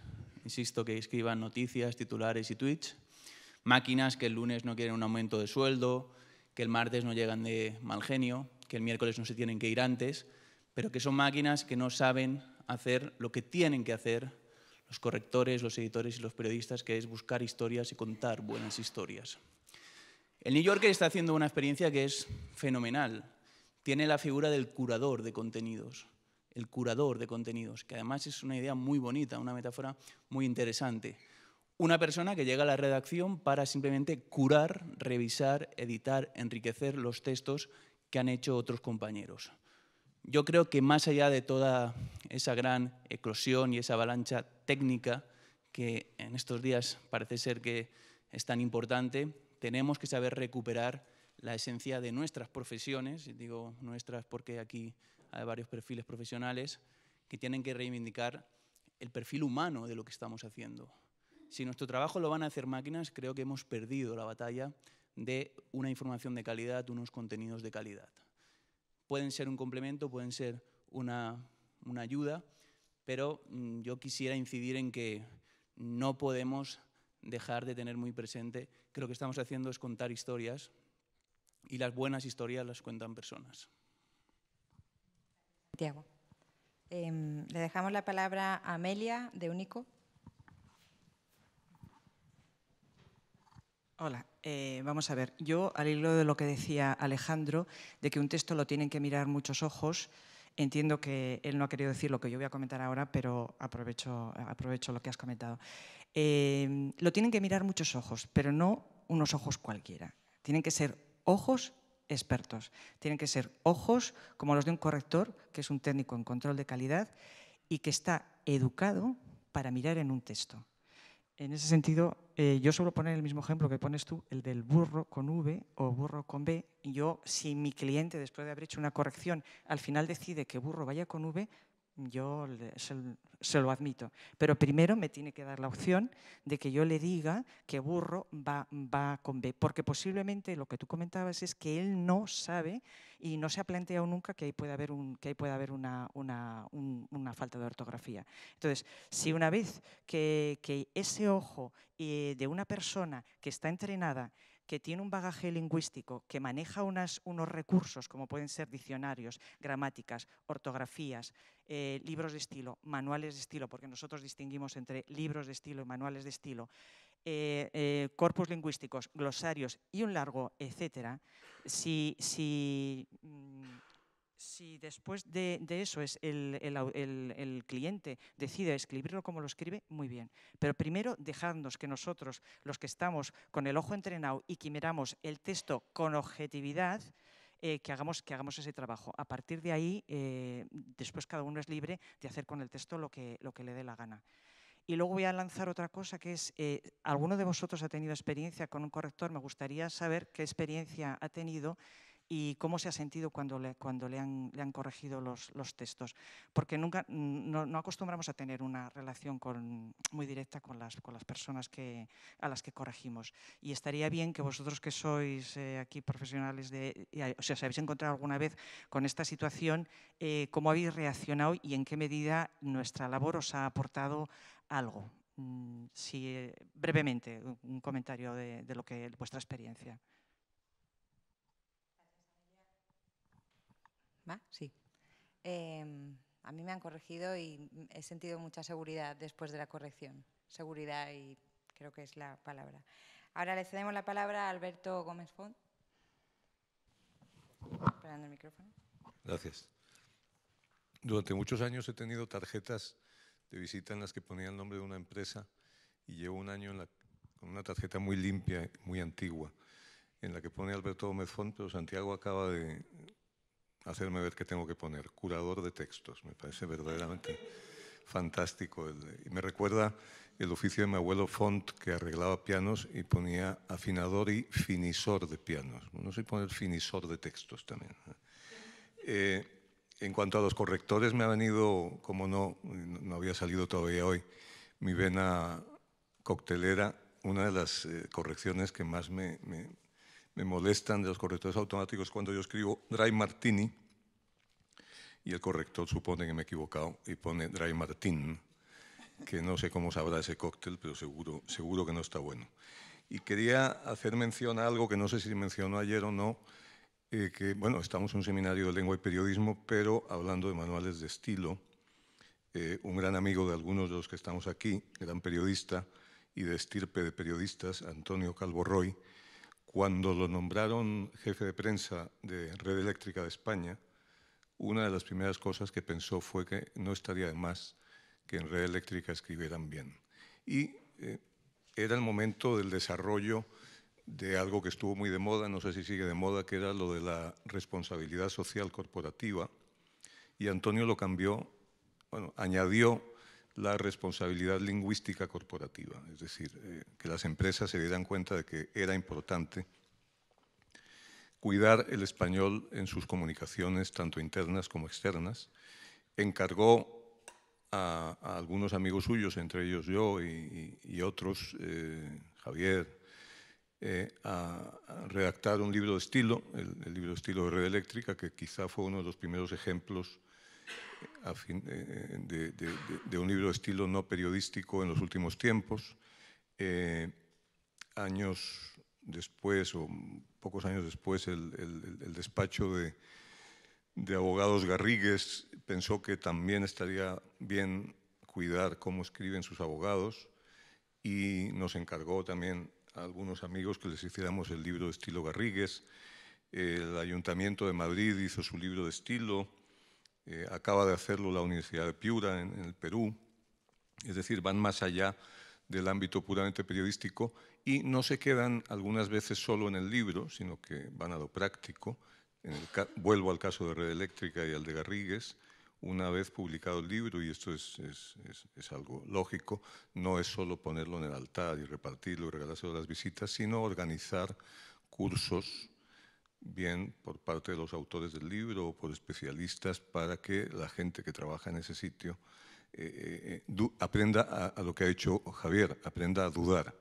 insisto, que escriban noticias, titulares y tweets, máquinas que el lunes no quieren un aumento de sueldo, que el martes no llegan de mal genio, que el miércoles no se tienen que ir antes, pero que son máquinas que no saben hacer lo que tienen que hacer los correctores, los editores y los periodistas, que es buscar historias y contar buenas historias. El New Yorker está haciendo una experiencia que es fenomenal. Tiene la figura del curador de contenidos, el curador de contenidos, que además es una idea muy bonita, una metáfora muy interesante. Una persona que llega a la redacción para simplemente curar, revisar, editar, enriquecer los textos que han hecho otros compañeros. Yo creo que más allá de toda esa gran eclosión y esa avalancha técnica que en estos días parece ser que es tan importante, tenemos que saber recuperar la esencia de nuestras profesiones, y digo nuestras porque aquí hay varios perfiles profesionales, que tienen que reivindicar el perfil humano de lo que estamos haciendo si nuestro trabajo lo van a hacer máquinas, creo que hemos perdido la batalla de una información de calidad, unos contenidos de calidad. Pueden ser un complemento, pueden ser una, ayuda, pero mm, yo quisiera incidir en que no podemos dejar de tener muy presente que lo que estamos haciendo es contar historias y las buenas historias las cuentan personas. Santiago, em, le dejamos la palabra a Amelia de Único. Hola, eh, vamos a ver. Yo, al hilo de lo que decía Alejandro, de que un texto lo tienen que mirar muchos ojos, entiendo que él no ha querido decir lo que yo voy a comentar ahora, pero aprovecho, aprovecho lo que has comentado. Eh, lo tienen que mirar muchos ojos, pero no unos ojos cualquiera. Tienen que ser ojos expertos. Tienen que ser ojos como los de un corrector, que es un técnico en control de calidad y que está educado para mirar en un texto. En ese sentido, eh, yo suelo poner el mismo ejemplo que pones tú, el del burro con V o burro con B. yo, si mi cliente, después de haber hecho una corrección, al final decide que burro vaya con V, yo se, lo admito. Pero primero me tiene que dar la opción de que yo le diga que burro va, va con B, porque posiblemente lo que tú comentabas es que él no sabe y no se ha planteado nunca que ahí pueda haber, que haber una, falta de ortografía. Entonces, si una vez que, ese ojo eh, de una persona que está entrenada que tiene un bagaje lingüístico, que maneja unos recursos como pueden ser diccionarios, gramáticas, ortografías, eh, libros de estilo, manuales de estilo, porque nosotros distinguimos entre libros de estilo y manuales de estilo, eh, eh, corpus lingüísticos, glosarios y un largo etcétera, si, si mm, si después de, eso es el, cliente decide escribirlo como lo escribe, muy bien. Pero primero dejadnos que nosotros, los que estamos con el ojo entrenado y quimeramos el texto con objetividad, eh, que, hagamos, ese trabajo. A partir de ahí, eh, después cada uno es libre de hacer con el texto lo que, le dé la gana. Y luego voy a lanzar otra cosa que es, eh, ¿alguno de vosotros ha tenido experiencia con un corrector? Me gustaría saber qué experiencia ha tenido y cómo se ha sentido cuando le, cuando le, han, le han corregido los, textos. Porque nunca, no, acostumbramos a tener una relación muy directa con las, personas a las que corregimos. Y estaría bien que vosotros que sois eh, aquí profesionales, de, o sea, os habéis encontrado alguna vez con esta situación, eh, cómo habéis reaccionado y en qué medida nuestra labor os ha aportado algo. Mm, si brevemente un comentario de, de lo que vuestra experiencia. ¿Va? Sí. Em, a mí me han corregido y he sentido mucha seguridad después de la corrección. Seguridad y creo que es la palabra. Ahora le cedemos la palabra a Alberto Gómez Font. el micrófono. Gracias. Durante muchos años he tenido tarjetas de visita en las que ponía el nombre de una empresa y llevo un año con una tarjeta muy limpia, muy antigua, en la que pone Alberto Gómez Font, pero Santiago acaba de hacerme ver qué tengo que poner. Curador de textos, me parece verdaderamente fantástico. Y me recuerda el oficio de mi abuelo Font, que arreglaba pianos y ponía afinador y finisor de pianos. No sé poner finisor de textos también. ¿eh? Eh, en cuanto a los correctores, me ha venido, como no, no había salido todavía hoy, mi vena coctelera, una de las eh, correcciones que más me, me, me molestan de los correctores automáticos cuando yo escribo Dry Martini y el corrector supone que me he equivocado y pone Dry Martín, que no sé cómo sabrá ese cóctel, pero seguro, seguro que no está bueno. Y quería hacer mención a algo que no sé si mencionó ayer o no, eh, que, bueno, estamos en un seminario de lengua y periodismo, pero hablando de manuales de estilo, eh, un gran amigo de algunos de los que estamos aquí, gran periodista y de estirpe de periodistas, Antonio Calvo Roy, cuando lo nombraron jefe de prensa de Red Eléctrica de España, una de las primeras cosas que pensó fue que no estaría de más que en Red Eléctrica escribieran bien. Y eh, era el momento del desarrollo de algo que estuvo muy de moda, no sé si sigue de moda, que era lo de la responsabilidad social corporativa. Y Antonio lo cambió, bueno, añadió la responsabilidad lingüística corporativa, es decir, eh, que las empresas se dieran cuenta de que era importante cuidar el español en sus comunicaciones, tanto internas como externas. Encargó a, algunos amigos suyos, entre ellos yo y, otros, eh, Javier, eh, a, redactar un libro de estilo, el, el libro de estilo de Red Eléctrica, que quizá fue uno de los primeros ejemplos eh, de, un libro de estilo no periodístico en los últimos tiempos. Eh, años después, o pocos años después, el, despacho de, de, abogados Garrigues pensó que también estaría bien cuidar cómo escriben sus abogados y nos encargó también a algunos amigos que les hiciéramos el libro de estilo Garrigues. El Ayuntamiento de Madrid hizo su libro de estilo. Eh, acaba de hacerlo la Universidad de Piura en, el Perú, es decir, van más allá del ámbito puramente periodístico y no se quedan algunas veces solo en el libro, sino que van a lo práctico. vuelvo al caso de Red Eléctrica y al de Garrigues, una vez publicado el libro, y esto es, algo lógico, no es solo ponerlo en el altar y repartirlo y regalárselo a las visitas, sino organizar cursos bien por parte de los autores del libro o por especialistas para que la gente que trabaja en ese sitio eh, eh, eh, aprenda a, lo que ha hecho Javier, aprenda a dudar,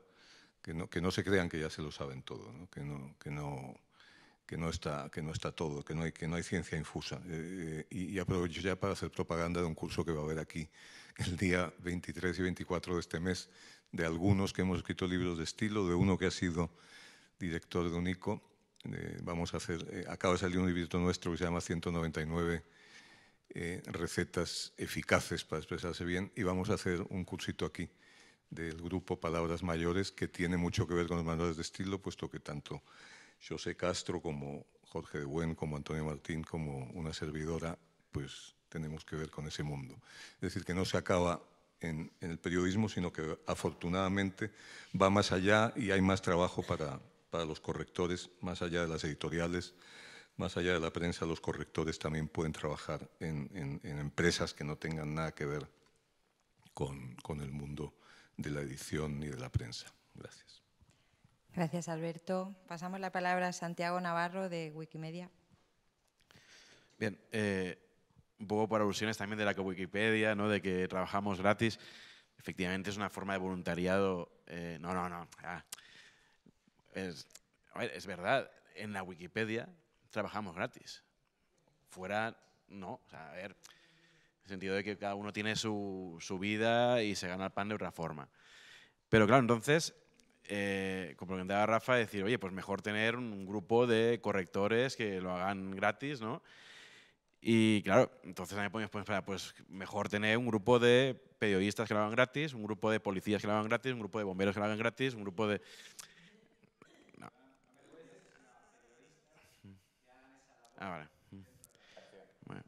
que no, que no se crean que ya se lo saben todo, Que, no, que, no, que, no está, que no está todo, que no hay, que no hay ciencia infusa. y, y, aprovecho ya para hacer propaganda de un curso que va a haber aquí el día 23 y 24 de este mes, de algunos que hemos escrito libros de estilo, de uno que ha sido director de UNICO eh, vamos a hacer, eh, acaba de salir un libro nuestro que se llama 199 eh, recetas eficaces para expresarse bien y vamos a hacer un cursito aquí del grupo Palabras Mayores que tiene mucho que ver con los manuales de estilo, puesto que tanto José Castro como Jorge de Buen, como Antonio Martín, como una servidora, pues tenemos que ver con ese mundo. Es decir, que no se acaba en el periodismo, sino que afortunadamente va más allá y hay más trabajo para, para los correctores, más allá de las editoriales, más allá de la prensa, los correctores también pueden trabajar en, empresas que no tengan nada que ver con, el mundo de la edición ni de la prensa. Gracias. Gracias, Alberto. Pasamos la palabra a Santiago Navarro de Wikimedia. Bien, eh, un poco por alusiones también de la que Wikipedia, ¿no? de que trabajamos gratis. Efectivamente, es una forma de voluntariado. Eh, no, no, no. Es, verdad, en la Wikipedia trabajamos gratis. Fuera, no. a ver, en el sentido de que cada uno tiene su, vida y se gana el pan de otra forma. Pero claro, entonces, eh, como comentaba Rafa, decir, oye, pues mejor tener un grupo de correctores que lo hagan gratis, ¿no? Y claro, entonces también me pensar, pues mejor tener un grupo de periodistas que lo hagan gratis, un grupo de policías que lo hagan gratis, un grupo de bomberos que lo hagan gratis, un grupo de... Ah, vale.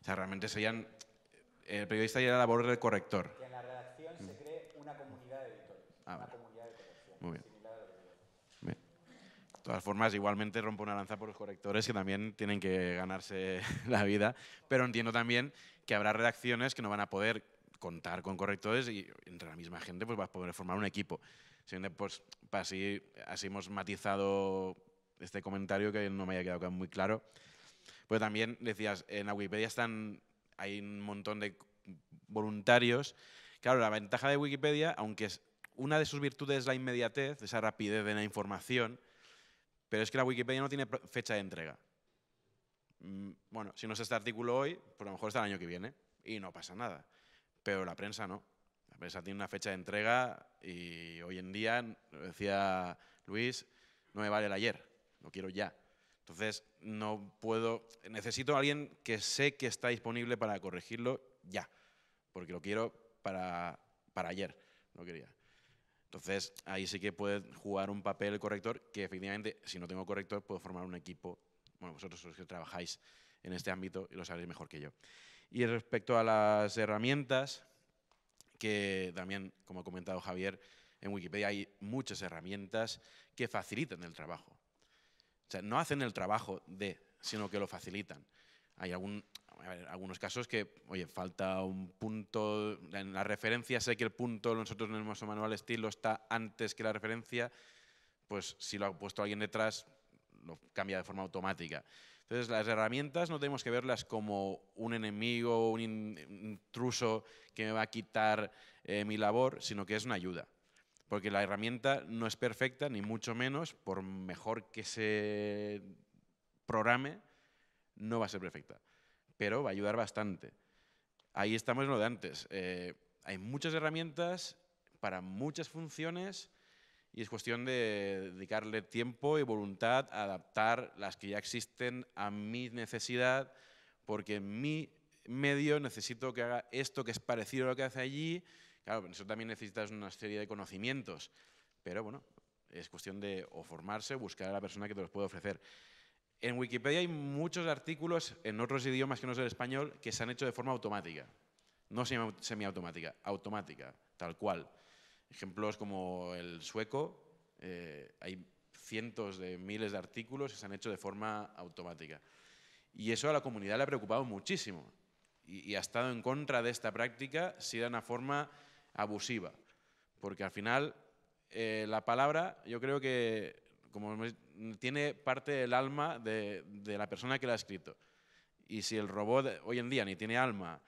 O sea, realmente serían. El periodista ya la labor del corrector. Que en la redacción se cree una comunidad de editores. Ah, una comunidad de corrección. Muy bien. De todas formas, igualmente rompo una lanza por los correctores que también tienen que ganarse la vida, pero entiendo también que habrá redacciones que no van a poder contar con correctores y entre la misma gente pues vas a poder formar un equipo. Pues, así, así hemos matizado este comentario que no me había quedado muy claro. Pero también decías, en la Wikipedia están, hay un montón de voluntarios. Claro, la ventaja de Wikipedia, aunque es, una de sus virtudes es la inmediatez, esa rapidez de la información, pero es que la Wikipedia no tiene fecha de entrega. Mm, bueno, si no es este artículo hoy, pues a lo mejor está el año que viene y no pasa nada. Pero la prensa no. La prensa tiene una fecha de entrega y hoy en día, lo decía Luis, no me vale el ayer lo quiero ya. Entonces, no puedo, necesito a alguien que sé que está disponible para corregirlo ya, porque lo quiero para, para ayer, no quería. Entonces, ahí sí que puede jugar un papel el corrector, que efectivamente, si no tengo corrector, puedo formar un equipo. Bueno, vosotros los que trabajáis en este ámbito y lo sabréis mejor que yo. Y respecto a las herramientas, que también, como ha comentado Javier, en Wikipedia hay muchas herramientas que facilitan el trabajo. O sea, no hacen el trabajo de, sino que lo facilitan. Hay algunos casos que, oye, falta un punto, en la referencia sé que el punto, nosotros en el nuestro manual estilo está antes que la referencia, pues si lo ha puesto alguien detrás, lo cambia de forma automática. Entonces, las herramientas no tenemos que verlas como un enemigo, un intruso que me va a quitar eh, mi labor, sino que es una ayuda porque la herramienta no es perfecta, ni mucho menos, por mejor que se programe, no va a ser perfecta, pero va a ayudar bastante. Ahí estamos en lo de antes. Eh, hay muchas herramientas para muchas funciones y es cuestión de dedicarle tiempo y voluntad a adaptar las que ya existen a mi necesidad, porque en mi medio necesito que haga esto que es parecido a lo que hace allí Claro, eso también necesitas una serie de conocimientos, pero bueno, es cuestión de o formarse, buscar a la persona que te los puede ofrecer. En Wikipedia hay muchos artículos en otros idiomas que no es el español que se han hecho de forma automática. No semiautomática, automática, tal cual. Ejemplos como el sueco, eh, hay cientos de miles de artículos que se han hecho de forma automática. Y eso a la comunidad le ha preocupado muchísimo. Y, y ha estado en contra de esta práctica si era una forma abusiva. Porque al final eh, la palabra yo creo que como tiene parte del alma de, la persona que la ha escrito. Y si el robot hoy en día ni tiene alma,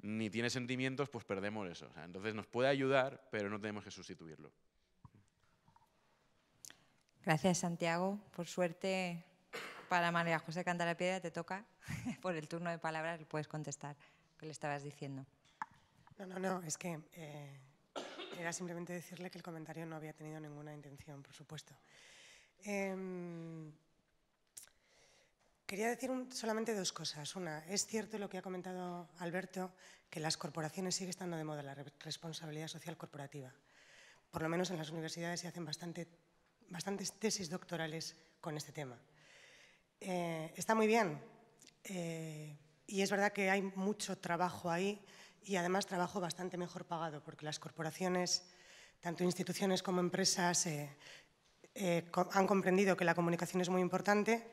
ni tiene sentimientos, pues perdemos eso. entonces nos puede ayudar, pero no tenemos que sustituirlo. Gracias, Santiago. Por suerte, para María José Piedra te toca, por el turno de palabras, puedes contestar lo que le estabas diciendo. No, no, no, es que eh, era simplemente decirle que el comentario no había tenido ninguna intención, por supuesto. Em, quería decir solamente dos cosas. Una, es cierto lo que ha comentado Alberto, que las corporaciones sigue estando de moda la responsabilidad social corporativa. Por lo menos en las universidades se hacen bastante, bastantes tesis doctorales con este tema. Eh, está muy bien eh, y es verdad que hay mucho trabajo ahí y además trabajo bastante mejor pagado porque las corporaciones, tanto instituciones como empresas, eh, eh, han comprendido que la comunicación es muy importante,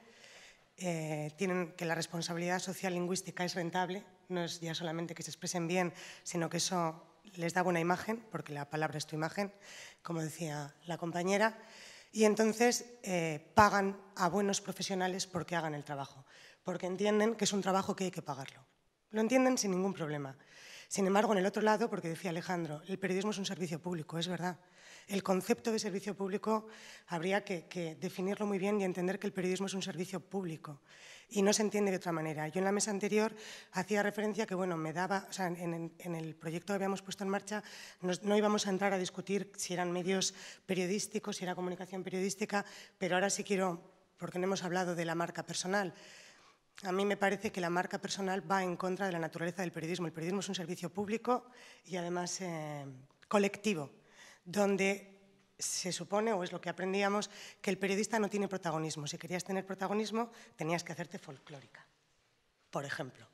eh, tienen que la responsabilidad social lingüística es rentable, no es ya solamente que se expresen bien, sino que eso les da buena imagen, porque la palabra es tu imagen, como decía la compañera, y entonces pagan a buenos profesionales porque hagan el trabajo, porque entienden que es un trabajo que hay que pagarlo. Lo entienden sin ningún problema. Sin embargo, en el otro lado, porque decía Alejandro, el periodismo es un servicio público, es verdad. El concepto de servicio público habría que, definirlo muy bien y entender que el periodismo es un servicio público y no se entiende de otra manera. Yo en la mesa anterior hacía referencia que, bueno, me daba, en, el proyecto que habíamos puesto en marcha no íbamos a entrar a discutir si eran medios periodísticos, si era comunicación periodística, pero ahora sí quiero, porque no hemos hablado de la marca personal, a mí me parece que la marca personal va en contra de la naturaleza del periodismo. El periodismo es un servicio público y además eh, colectivo, donde se supone, o es lo que aprendíamos, que el periodista no tiene protagonismo. Si querías tener protagonismo, tenías que hacerte folclórica, por ejemplo.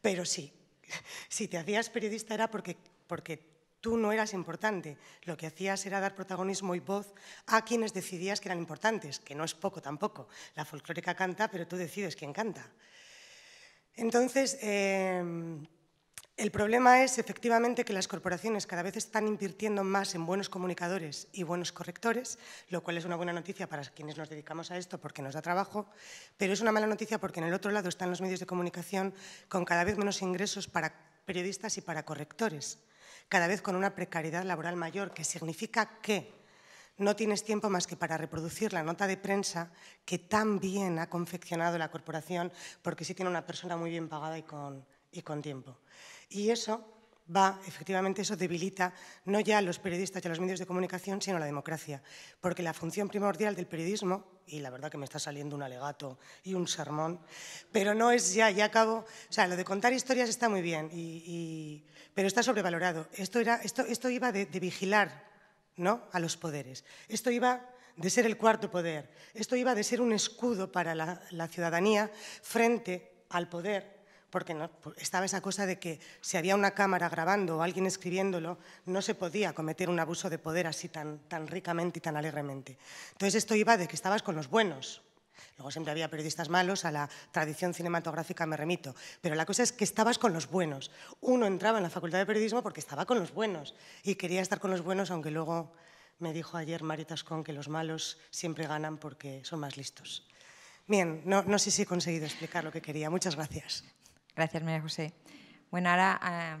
Pero sí, si te hacías periodista era porque, porque Tú no eras importante, lo que hacías era dar protagonismo y voz a quienes decidías que eran importantes, que no es poco tampoco. La folclórica canta, pero tú decides quién canta. Entonces, eh, el problema es efectivamente que las corporaciones cada vez están invirtiendo más en buenos comunicadores y buenos correctores, lo cual es una buena noticia para quienes nos dedicamos a esto porque nos da trabajo, pero es una mala noticia porque en el otro lado están los medios de comunicación con cada vez menos ingresos para periodistas y para correctores cada vez con una precariedad laboral mayor, que significa que no tienes tiempo más que para reproducir la nota de prensa que tan bien ha confeccionado la corporación, porque sí tiene una persona muy bien pagada y con, y con tiempo. Y eso va, efectivamente, eso debilita no ya a los periodistas y a los medios de comunicación, sino a la democracia. Porque la función primordial del periodismo, y la verdad que me está saliendo un alegato y un sermón, pero no es ya, ya acabo, o sea, lo de contar historias está muy bien, y, pero está sobrevalorado. Esto, era, esto, esto iba de, vigilar ¿no? a los poderes. Esto iba de ser el cuarto poder. Esto iba de ser un escudo para la, la ciudadanía frente al poder porque no, pues, estaba esa cosa de que si había una cámara grabando o alguien escribiéndolo, no se podía cometer un abuso de poder así tan, tan ricamente y tan alegremente. Entonces esto iba de que estabas con los buenos. Luego siempre había periodistas malos, a la tradición cinematográfica me remito, pero la cosa es que estabas con los buenos. Uno entraba en la facultad de periodismo porque estaba con los buenos y quería estar con los buenos, aunque luego me dijo ayer Mari Tascón que los malos siempre ganan porque son más listos. Bien, no, no sé si he conseguido explicar lo que quería. Muchas gracias. Gracias, María José. Bueno, ahora... Ah,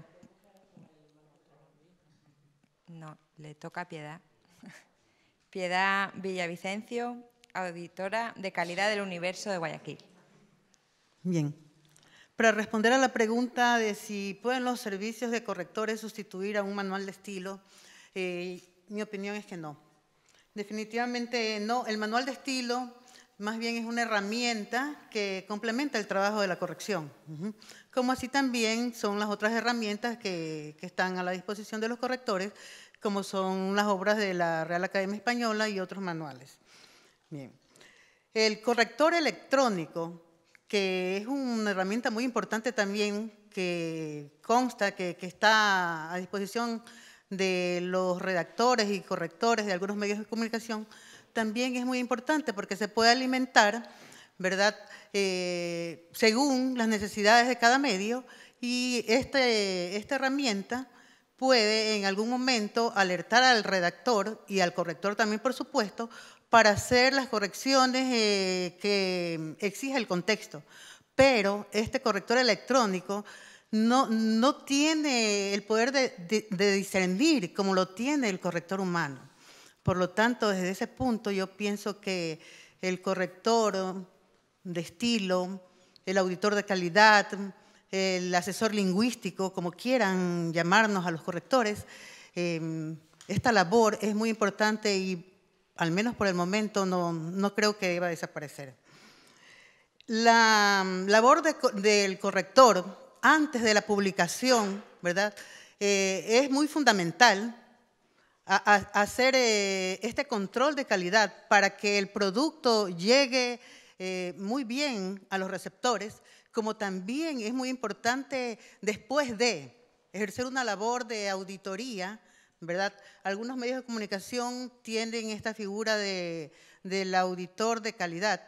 no, le toca a Piedad. Piedad Villavicencio, auditora de calidad del universo de Guayaquil. Bien. Para responder a la pregunta de si pueden los servicios de correctores sustituir a un manual de estilo, eh, mi opinión es que no. Definitivamente no. El manual de estilo más bien es una herramienta que complementa el trabajo de la corrección, como así también son las otras herramientas que, están a la disposición de los correctores, como son las obras de la Real Academia Española y otros manuales. Bien. El corrector electrónico, que es una herramienta muy importante también, que consta que está a disposición de los redactores y correctores de algunos medios de comunicación, también es muy importante porque se puede alimentar, ¿verdad? Eh, según las necesidades de cada medio y este, esta herramienta puede en algún momento alertar al redactor y al corrector también, por supuesto, para hacer las correcciones eh, que exige el contexto. Pero este corrector electrónico no, tiene el poder de discernir como lo tiene el corrector humano. Por lo tanto, desde ese punto yo pienso que el corrector de estilo, el auditor de calidad, el asesor lingüístico, como quieran llamarnos a los correctores, em, esta labor es muy importante y al menos por el momento no, creo que a desaparecer. La labor del corrector antes de la publicación, ¿verdad? Eh, es muy fundamental a, hacer eh, este control de calidad para que el producto llegue eh, muy bien a los receptores, como también es muy importante después de ejercer una labor de auditoría, ¿verdad? Algunos medios de comunicación tienen esta figura de, del auditor de calidad,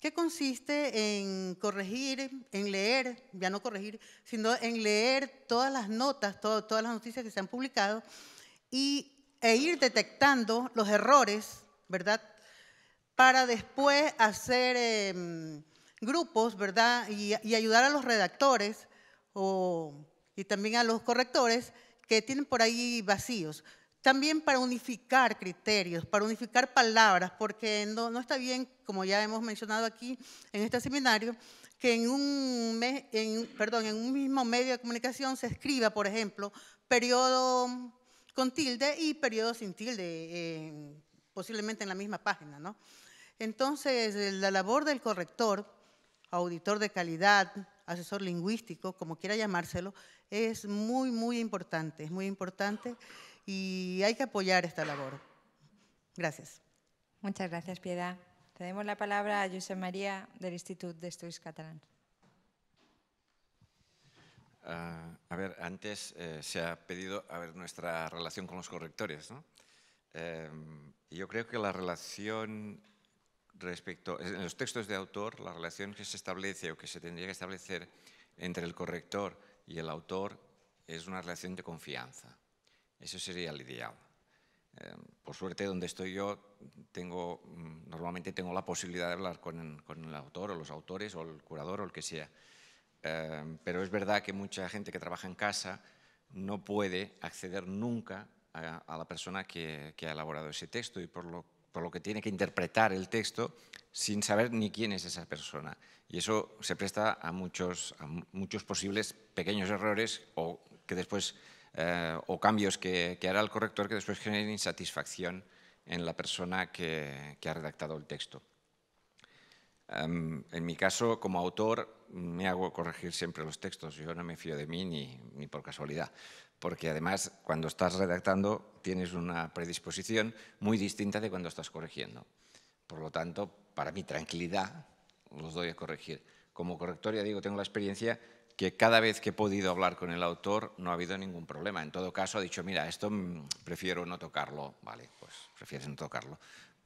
que consiste en corregir, en leer, ya no corregir, sino en leer todas las notas, todas las noticias que se han publicado y e ir detectando los errores, ¿verdad? Para después hacer em, grupos, ¿verdad? Y, ayudar a los redactores y también a los correctores que tienen por ahí vacíos. También para unificar criterios, para unificar palabras, porque no, no está bien, como ya hemos mencionado aquí en este seminario, que en un, en, perdón, en un mismo medio de comunicación se escriba, por ejemplo, periodo con tilde y periodo sin tilde, eh, posiblemente en la misma página. Entonces, la labor del corrector, auditor de calidad, asesor lingüístico, como quiera llamárselo, es muy, muy importante, es muy importante y hay que apoyar esta labor. Gracias. Muchas gracias, Piedad. Tenemos la palabra a Josep María del Instituto de Estudios Catalán. Ah, a ver, antes eh, se ha pedido a ver, nuestra relación con los correctores. ¿no? Eh, yo creo que la relación respecto, en los textos de autor, la relación que se establece o que se tendría que establecer entre el corrector y el autor es una relación de confianza. Eso sería el ideal. Em, por suerte, donde estoy yo, tengo, mm, normalmente tengo la posibilidad de hablar con el autor o los autores o el curador o el que sea. Em, pero es verdad que mucha gente que trabaja en casa no puede acceder nunca a, la persona que, ha elaborado ese texto y por lo, que tiene que interpretar el texto sin saber ni quién es esa persona. Y eso se presta a muchos, posibles pequeños errores o, que después, eh, o cambios que, hará el corrector que después generen insatisfacción en la persona que ha redactado el texto. Em, en mi caso, como autor, me hago corregir siempre los textos. Yo no me fío de mí ni, ni por casualidad. Porque además, cuando estás redactando, tienes una predisposición muy distinta de cuando estás corrigiendo. Por lo tanto, para mi tranquilidad, los doy a corregir. Como corrector, ya digo, tengo la experiencia que cada vez que he podido hablar con el autor no ha habido ningún problema. En todo caso, ha dicho, mira, esto mm, prefiero no tocarlo. Vale, pues prefieres no tocarlo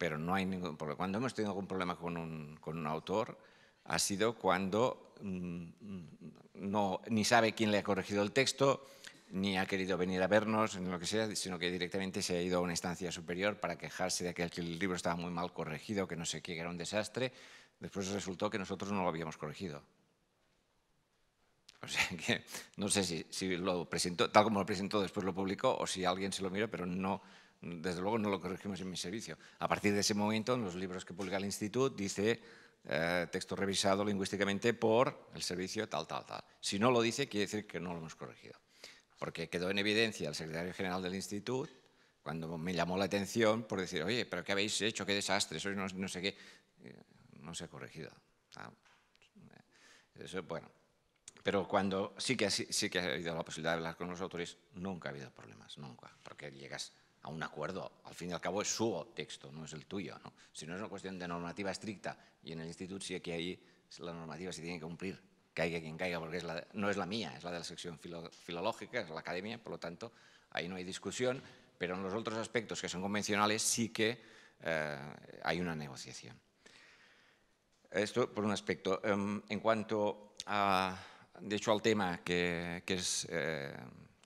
pero no hay ningún Cuando hemos tenido algún problema con un, con un autor ha sido cuando mm, mm, no, ni sabe quién le ha corregido el texto, ni ha querido venir a vernos, ni lo que sea, sino que directamente se ha ido a una instancia superior para quejarse de que el libro estaba muy mal corregido, que no sé qué, que era un desastre. Después resultó que nosotros no lo habíamos corregido. O sea que no sé si, si lo presentó, tal como lo presentó, después lo publicó, o si alguien se lo miró, pero no, desde luego no lo corregimos en mi servicio. A partir de ese momento, en los libros que publica el instituto, dice eh, texto revisado lingüísticamente por el servicio tal, tal, tal. Si no lo dice, quiere decir que no lo hemos corregido. Porque quedó en evidencia el secretario general del instituto cuando me llamó la atención por decir, oye, pero ¿qué habéis hecho? ¿Qué desastre? no, sé qué. No se ha corregido. Ah, eh, eso, bueno. Pero cuando sí que, sí que ha habido la posibilidad de hablar con los autores, nunca ha habido problemas, nunca. Porque llegas a un acuerdo. Al fin y al cabo es su texto, no es el tuyo. Si no es una cuestión de normativa estricta, y en el instituto sí que hay la normativa se tiene que cumplir, caiga quien caiga, porque no es la mía, es la de la sección filológica, es la academia, por lo tanto, ahí no hay discusión, pero en los otros aspectos que son convencionales sí que eh, hay una negociación. Esto por un aspecto. Em, en cuanto a, de hecho, al tema que, es, eh,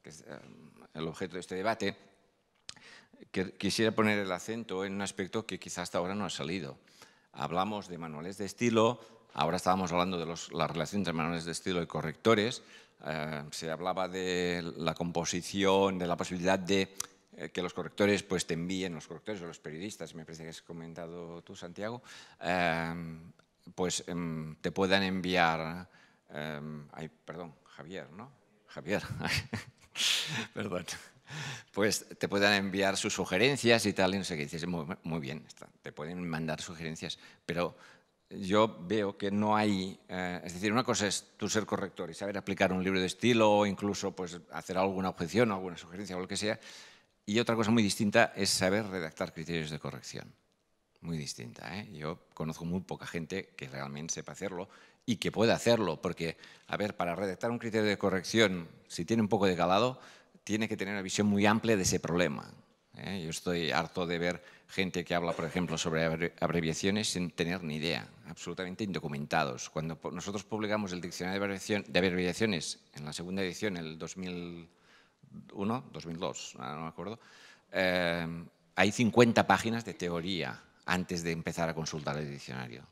em, el objeto de este debate, quisiera poner el acento en un aspecto que quizás hasta ahora no ha salido. Hablamos de manuales de estilo, ahora estábamos hablando de la relación entre manuales de estilo y correctores, eh, se hablaba de la composición, de la posibilidad de eh, que los correctores pues, te envíen, los correctores o los periodistas, me parece que has comentado tú, Santiago, eh, pues em, te puedan enviar, em, ay, perdón, Javier, ¿no? Javier, perdón pues te puedan enviar sus sugerencias y tal, y no sé qué. Dices, muy, bien, te pueden mandar sugerencias, pero yo veo que no hay, eh, es decir, una cosa es tú ser corrector y saber aplicar un libro de estilo o incluso pues, hacer alguna objeción o alguna sugerencia o lo que sea, y otra cosa muy distinta es saber redactar criterios de corrección. Muy distinta. ¿eh? Yo conozco muy poca gente que realmente sepa hacerlo y que pueda hacerlo, porque, a ver, para redactar un criterio de corrección, si tiene un poco de calado, tiene que tener una visión muy amplia de ese problema. ¿eh? Yo estoy harto de ver gente que habla, por ejemplo, sobre abreviaciones sin tener ni idea, absolutamente indocumentados. Cuando nosotros publicamos el diccionario de abreviaciones en la segunda edición, en el 2001, 2002, no me acuerdo, eh, hay 50 páginas de teoría antes de empezar a consultar el diccionario.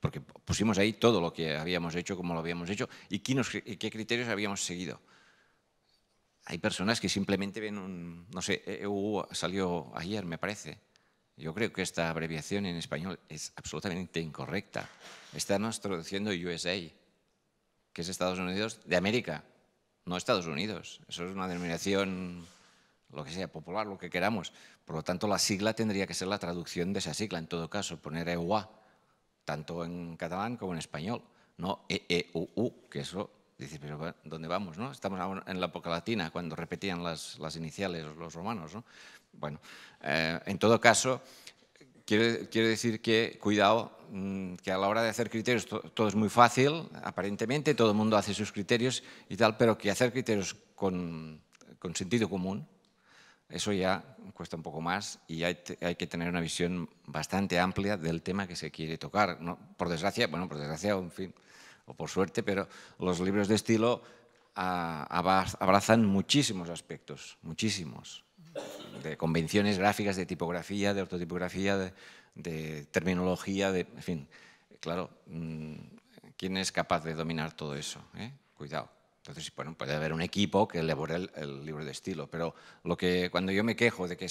Porque pusimos ahí todo lo que habíamos hecho, cómo lo habíamos hecho y qué criterios habíamos seguido hay personas que simplemente ven un, no sé, EUU eh, eh, salió ayer, me parece. Yo creo que esta abreviación en español es absolutamente incorrecta. Estamos traduciendo USA, que es Estados Unidos de América, no Estados Unidos. Eso es una denominación, lo que sea, popular, lo que queramos. Por lo tanto, la sigla tendría que ser la traducción de esa sigla, en todo caso, poner EUA, tanto en catalán como en español, no EUU, e que eso Dices, pero ¿dónde vamos? No? Estamos en la época latina, cuando repetían las, iniciales los romanos. Bueno, eh, en todo caso, quiero, decir que, cuidado, mm, que a la hora de hacer criterios todo es muy fácil, aparentemente, todo el mundo hace sus criterios y tal, pero que hacer criterios con, sentido común, eso ya cuesta un poco más y hay, que tener una visión bastante amplia del tema que se quiere tocar. ¿no? Por desgracia, bueno, por desgracia, en fin, o por suerte, pero los libros de estilo ah, abrazan muchísimos aspectos, muchísimos, de convenciones gráficas, de tipografía, de ortotipografía, de, terminología, de, en fin, claro, mm, ¿quién es capaz de dominar todo eso? Eh? Cuidado. Entonces, bueno, puede haber un equipo que elabore el, libro de estilo, pero lo que, cuando yo me quejo de que,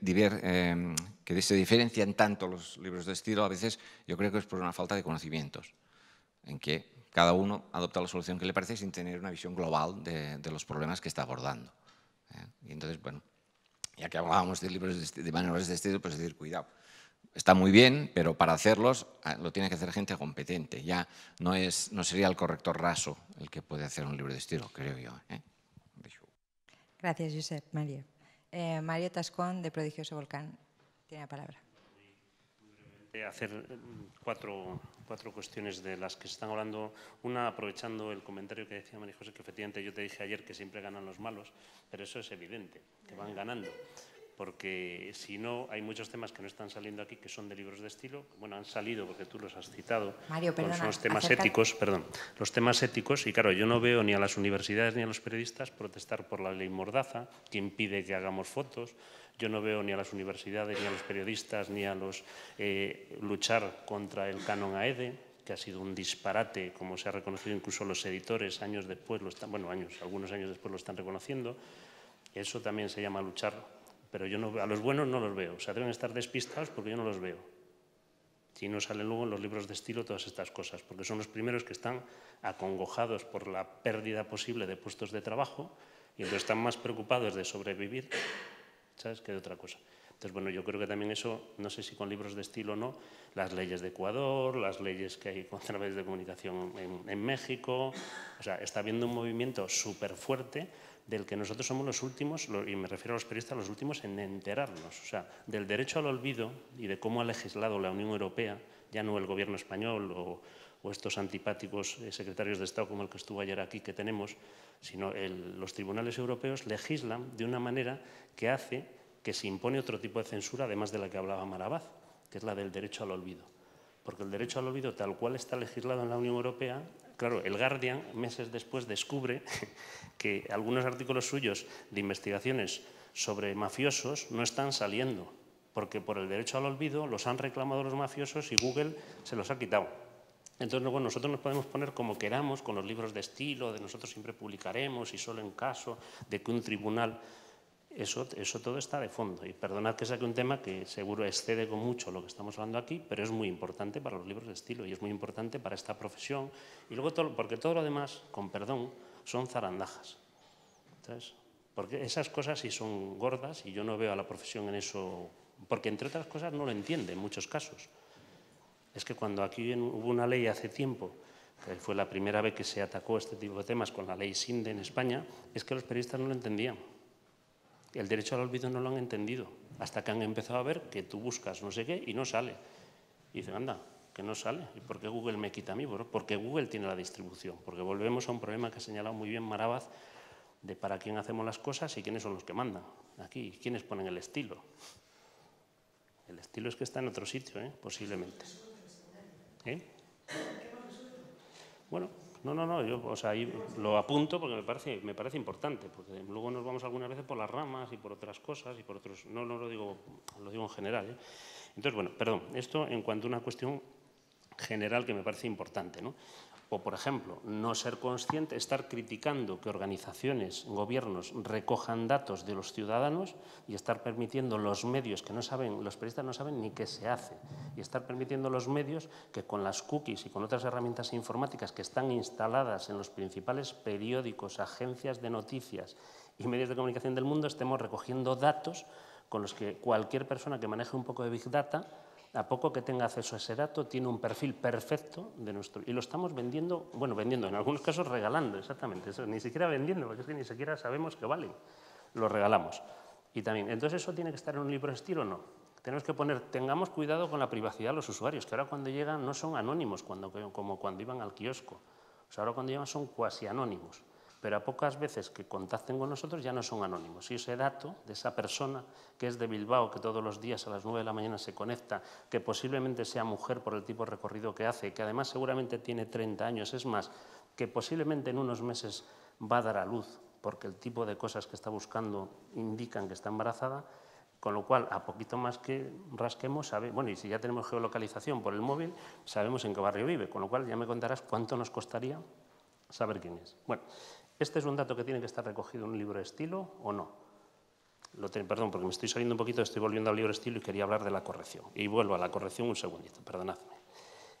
em, que se diferencian tanto los libros de estilo, a veces yo creo que es por una falta de conocimientos en que cada uno adopta la solución que le parece sin tener una visión global de, los problemas que está abordando. ¿eh? Y entonces, bueno, ya que hablábamos de libros de, de manuales de estilo, pues decir, cuidado, está muy bien, pero para hacerlos ah, lo tiene que hacer gente competente. Ya no, es, no sería el corrector raso el que puede hacer un libro de estilo, creo yo. ¿eh? Gracias, Josep. Mario. Eh, Mario Tascón, de Prodigioso Volcán, tiene la palabra hacer mm, cuatro, cuatro, cuestiones de las que se están hablando. Una, aprovechando el comentario que decía María José, que efectivamente yo te dije ayer que siempre ganan los malos, pero eso es evidente, que van ganando. Porque si no, hay muchos temas que no están saliendo aquí, que son de libros de estilo. Bueno, han salido porque tú los has citado. Mario, son los temas éticos, perdón. Los temas éticos, y claro, yo no veo ni a las universidades ni a los periodistas protestar por la ley Mordaza, que impide que hagamos fotos, yo no veo ni a las universidades, ni a los periodistas, ni a los eh, luchar contra el canon AEDE, que ha sido un disparate, como se ha reconocido incluso los editores años después, bueno, años, algunos años después lo están reconociendo. Eso también se llama luchar, pero yo no, a los buenos no los veo. O sea, deben estar despistados porque yo no los veo. Si no salen luego en los libros de estilo todas estas cosas, porque son los primeros que están acongojados por la pérdida posible de puestos de trabajo y entonces están más preocupados de sobrevivir ¿sabes? Que de otra cosa. Entonces, bueno, yo creo que también eso, no sé si con libros de estilo o no, las leyes de Ecuador, las leyes que hay contra medios de comunicación en, en México, o sea, está habiendo un movimiento súper fuerte del que nosotros somos los últimos, y me refiero a los periodistas, los últimos en enterarnos, o sea, del derecho al olvido y de cómo ha legislado la Unión Europea, ya no el gobierno español o, estos antipáticos eh, secretarios de Estado como el que estuvo ayer aquí que tenemos, sino los tribunales europeos legislan de una manera que hace que se impone otro tipo de censura, además de la que hablaba Marabaz, que es la del derecho al olvido. Porque el derecho al olvido, tal cual está legislado en la Unión Europea, Claro, el Guardian meses después descubre que algunos artículos suyos de investigaciones sobre mafiosos no están saliendo, porque por el derecho al olvido los han reclamado los mafiosos y Google se los ha quitado. Entonces, nosotros nos podemos poner como queramos con los libros de estilo, de nosotros siempre publicaremos y solo en caso de que un tribunal eso, todo está de fondo. Y perdonad que saque un tema que seguro excede con mucho lo que estamos hablando aquí, pero es muy importante para los libros de estilo y es muy importante para esta profesión. Y luego, todo, porque todo lo demás, con perdón, son zarandajas. porque esas cosas sí son gordas y yo no veo a la profesión en eso, porque entre otras cosas no lo entiende en muchos casos. Es que cuando aquí hubo una ley hace tiempo, que fue la primera vez que se atacó este tipo de temas con la ley SINDE en España, es que los periodistas no lo entendían. El derecho al olvido no lo han entendido, hasta que han empezado a ver que tú buscas no sé qué y no sale. Y dicen, anda, que no sale. ¿Y por qué Google me quita a mí? Porque Google tiene la distribución. Porque volvemos a un problema que ha señalado muy bien Marabaz de para quién hacemos las cosas y quiénes son los que mandan. Aquí, quiénes ponen el estilo. El estilo es que está en otro sitio, ¿eh? posiblemente. ¿Eh? Bueno, no, no, no, yo o sea, lo apunto porque me parece, me parece importante, porque luego nos vamos algunas veces por las ramas y por otras cosas y por otros... No, no lo digo, lo digo en general. ¿eh? Entonces, bueno, perdón, esto en cuanto a una cuestión general que me parece importante. ¿no? O, por ejemplo, no ser consciente, estar criticando que organizaciones, gobiernos recojan datos de los ciudadanos y estar permitiendo los medios que no saben, los periodistas no saben ni qué se hace, y estar permitiendo los medios que con las cookies y con otras herramientas informáticas que están instaladas en los principales periódicos, agencias de noticias y medios de comunicación del mundo, estemos recogiendo datos con los que cualquier persona que maneje un poco de Big Data a poco que tenga acceso a ese dato, tiene un perfil perfecto de nuestro... Y lo estamos vendiendo, bueno, vendiendo, en algunos casos regalando, exactamente, ni siquiera vendiendo, porque es que ni siquiera sabemos que valen, lo regalamos. Y también, entonces eso tiene que estar en un libro estilo o no. Tenemos que poner, tengamos cuidado con la privacidad de los usuarios, que ahora cuando llegan no son anónimos cuando, como cuando iban al kiosco. O ahora cuando llegan son cuasi anónimos pero a pocas veces que contacten con nosotros ya no son anónimos. Y ese dato de esa persona que es de Bilbao, que todos los días a las 9 de la mañana se conecta, que posiblemente sea mujer por el tipo de recorrido que hace, que además seguramente tiene 30 años, es más, que posiblemente en unos meses va a dar a luz, porque el tipo de cosas que está buscando indican que está embarazada, con lo cual, a poquito más que rasquemos, sabe, bueno, y si ya tenemos geolocalización por el móvil, sabemos en qué barrio vive, con lo cual ya me contarás cuánto nos costaría saber quién es. Bueno, este es un dato que tiene que estar recogido en un libro de estilo o no. Lo perdón, porque me estoy saliendo un poquito, estoy volviendo al libro de estilo y quería hablar de la corrección. Y vuelvo a la corrección un segundito, perdonadme.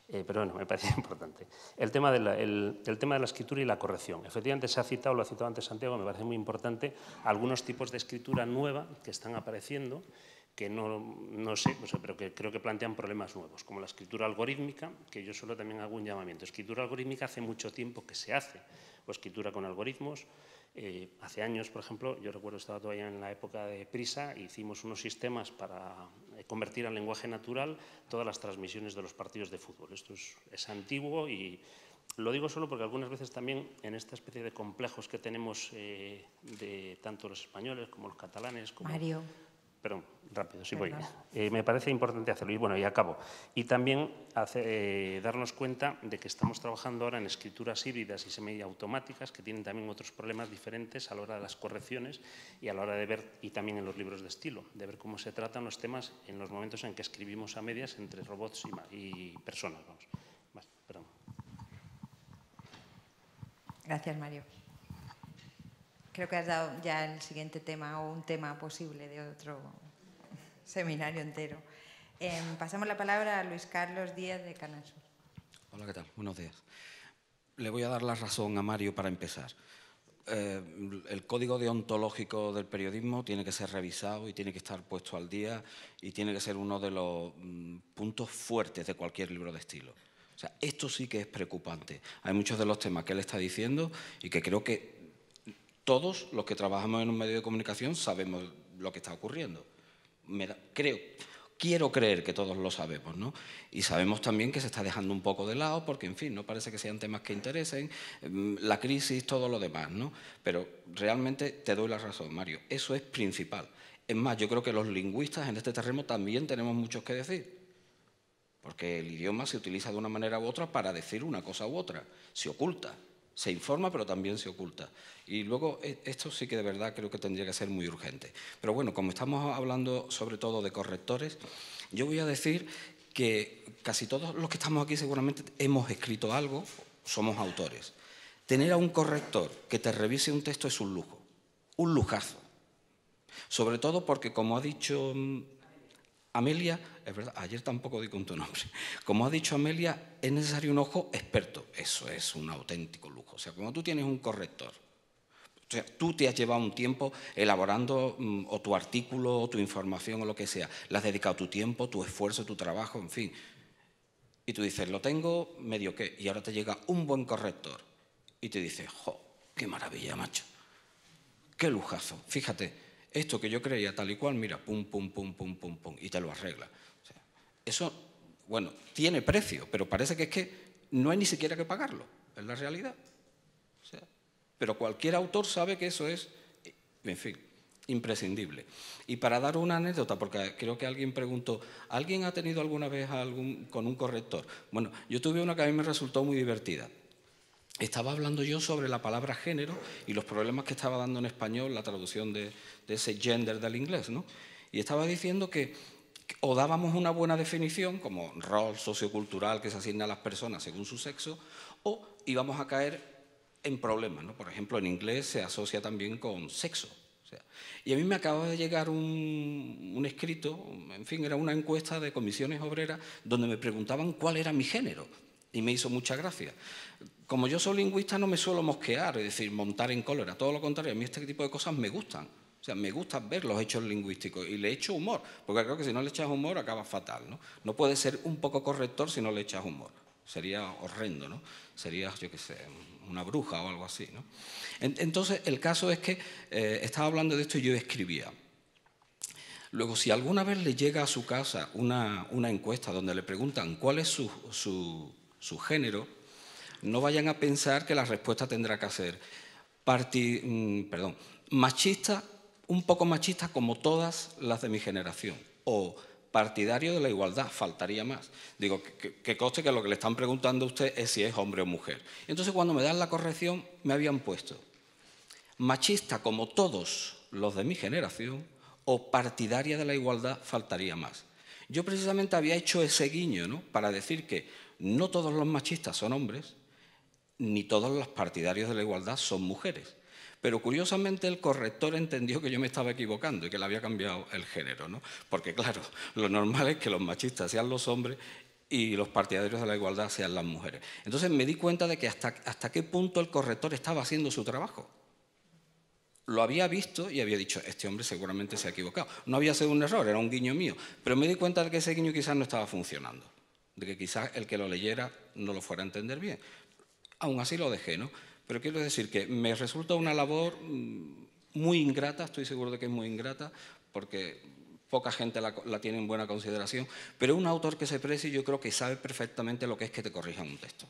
Eh, pero bueno, me parece importante. El tema, de la, tema de la escritura y la corrección. Efectivamente, se ha citado, lo ha citado antes Santiago, me parece muy importante, algunos tipos de escritura nueva que están apareciendo que no, no, sé, pero que creo que plantean problemas nuevos, como la escritura algorítmica, que yo solo también hago un llamamiento. Escritura algorítmica hace mucho tiempo que se hace, escritura con algoritmos. Eh, hace años, por ejemplo, yo recuerdo estaba todavía en la época de Prisa, hicimos unos sistemas para eh, convertir al lenguaje natural todas las transmisiones de los partidos de fútbol. Esto es, antiguo y lo digo solo porque algunas veces también en esta especie de complejos que tenemos eh, de tanto los españoles como los catalanes, como Mario. Perdón, rápido, sí voy. Eh, me parece importante hacerlo. Y bueno, y acabo. Y también eh, darnos cuenta de que estamos trabajando ahora en escrituras híbridas y semiautomáticas que tienen también otros problemas diferentes a la hora de las correcciones y a la hora de ver, y también en los libros de estilo, de ver cómo se tratan los temas en los momentos en que escribimos a medias entre robots y, personas. Vamos. Gracias, Mario. Creo que has dado ya el siguiente tema o un tema posible de otro seminario entero. Em, pasamos la palabra a Luis Carlos Díaz de Canal Hola, ¿qué tal? Buenos días. Le voy a dar la razón a Mario para empezar. Eh, el código deontológico del periodismo tiene que ser revisado y tiene que estar puesto al día y tiene que ser uno de los mm, puntos fuertes de cualquier libro de estilo. O sea, esto sí que es preocupante. Hay muchos de los temas que él está diciendo y que creo que todos los que trabajamos en un medio de comunicación sabemos lo que está ocurriendo. creo, quiero creer que todos lo sabemos, ¿no? Y sabemos también que se está dejando un poco de lado porque, en fin, no parece que sean temas que interesen, mm, la crisis, todo lo demás, ¿no? Pero realmente te doy la razón, Mario, eso es principal. Es más, yo creo que los lingüistas en este terreno también tenemos mucho que decir. Porque el idioma se utiliza de una manera u otra para decir una cosa u otra, se oculta se informa, pero también se oculta. Y luego, e, esto sí que de verdad creo que tendría que ser muy urgente. Pero bueno, como estamos hablando sobre todo de correctores, yo voy a decir que casi todos los que estamos aquí seguramente hemos escrito algo, somos autores. Tener a un corrector que te revise un texto es un lujo, un lujazo. Sobre todo porque, como ha dicho mm, Amelia, es verdad, ayer tampoco con tu nombre. Como ha dicho Amelia, es necesario un ojo experto. Eso es un auténtico lujo. O sea, como tú tienes un corrector, o sea, tú te has llevado un tiempo elaborando mm, o tu artículo o tu información o lo que sea. Le has dedicado tu tiempo, tu esfuerzo, tu trabajo, en fin. Y tú dices, lo tengo medio que. Y ahora te llega un buen corrector. Y te dice, jo, qué maravilla, macho. Qué lujazo. Fíjate esto que yo creía tal y cual, mira, pum, pum, pum, pum, pum, pum, y te lo arregla. eso, bueno, tiene precio, pero parece que es que no hay ni siquiera que pagarlo, es la realidad. pero cualquier autor sabe que eso es, en fin, imprescindible. Y para dar una anécdota, porque creo que alguien preguntó, ¿alguien ha tenido alguna vez algún, con un corrector? Bueno, yo tuve una que a mí me resultó muy divertida estaba hablando yo sobre la palabra género y los problemas que estaba dando en español la traducción de, ese gender del inglés, Y estaba diciendo que o dábamos una buena definición, como rol sociocultural que se asigna a las personas según su sexo, o íbamos a caer en problemas, Por ejemplo, en inglés se asocia también con sexo. y a mí me acaba de llegar un escrito, en fin, era una encuesta de comisiones obreras donde me preguntaban cuál era mi género y me hizo mucha gracia. Como yo soy lingüista no me suelo mosquear, es decir, montar en cólera, todo lo contrario, a mí este tipo de cosas me gustan. O sea, me gusta ver los hechos lingüísticos y le echo humor, porque creo que si no le echas humor acaba fatal, ¿no? No ser un poco corrector si no le echas humor. Sería horrendo, ¿no? Sería, yo qué sé, una bruja o algo así, ¿no? Entonces, el caso es que eh, estaba hablando de esto y yo escribía. Luego, si alguna vez le llega a su casa una, encuesta donde le preguntan cuál es su, su género, no vayan a pensar que la respuesta tendrá que ser mm, perdón, machista, un poco machista como todas las de mi generación, o partidario de la igualdad, faltaría más. Digo, que, coste que lo que le están preguntando a usted es si es hombre o mujer. Entonces, cuando me dan la corrección, me habían puesto machista como todos los de mi generación, o partidaria de la igualdad, faltaría más. Yo precisamente había hecho ese guiño, Para decir que no todos los machistas son hombres, ni todos los partidarios de la igualdad son mujeres. Pero curiosamente el corrector entendió que yo me estaba equivocando y que le había cambiado el género, ¿no? Porque claro, lo normal es que los machistas sean los hombres y los partidarios de la igualdad sean las mujeres. Entonces me di cuenta de que hasta, hasta qué punto el corrector estaba haciendo su trabajo. Lo había visto y había dicho, este hombre seguramente se ha equivocado. No había sido un error, era un guiño mío, pero me di cuenta de que ese guiño quizás no estaba funcionando, de que quizás el que lo leyera no lo fuera a entender bien. Aún así lo dejé, ¿no? Pero quiero decir que me resulta una labor mm, muy ingrata, estoy seguro de que es muy ingrata, porque poca gente la, tiene en buena consideración, pero un autor que se precie yo creo que sabe perfectamente lo que es que te corrijan un texto.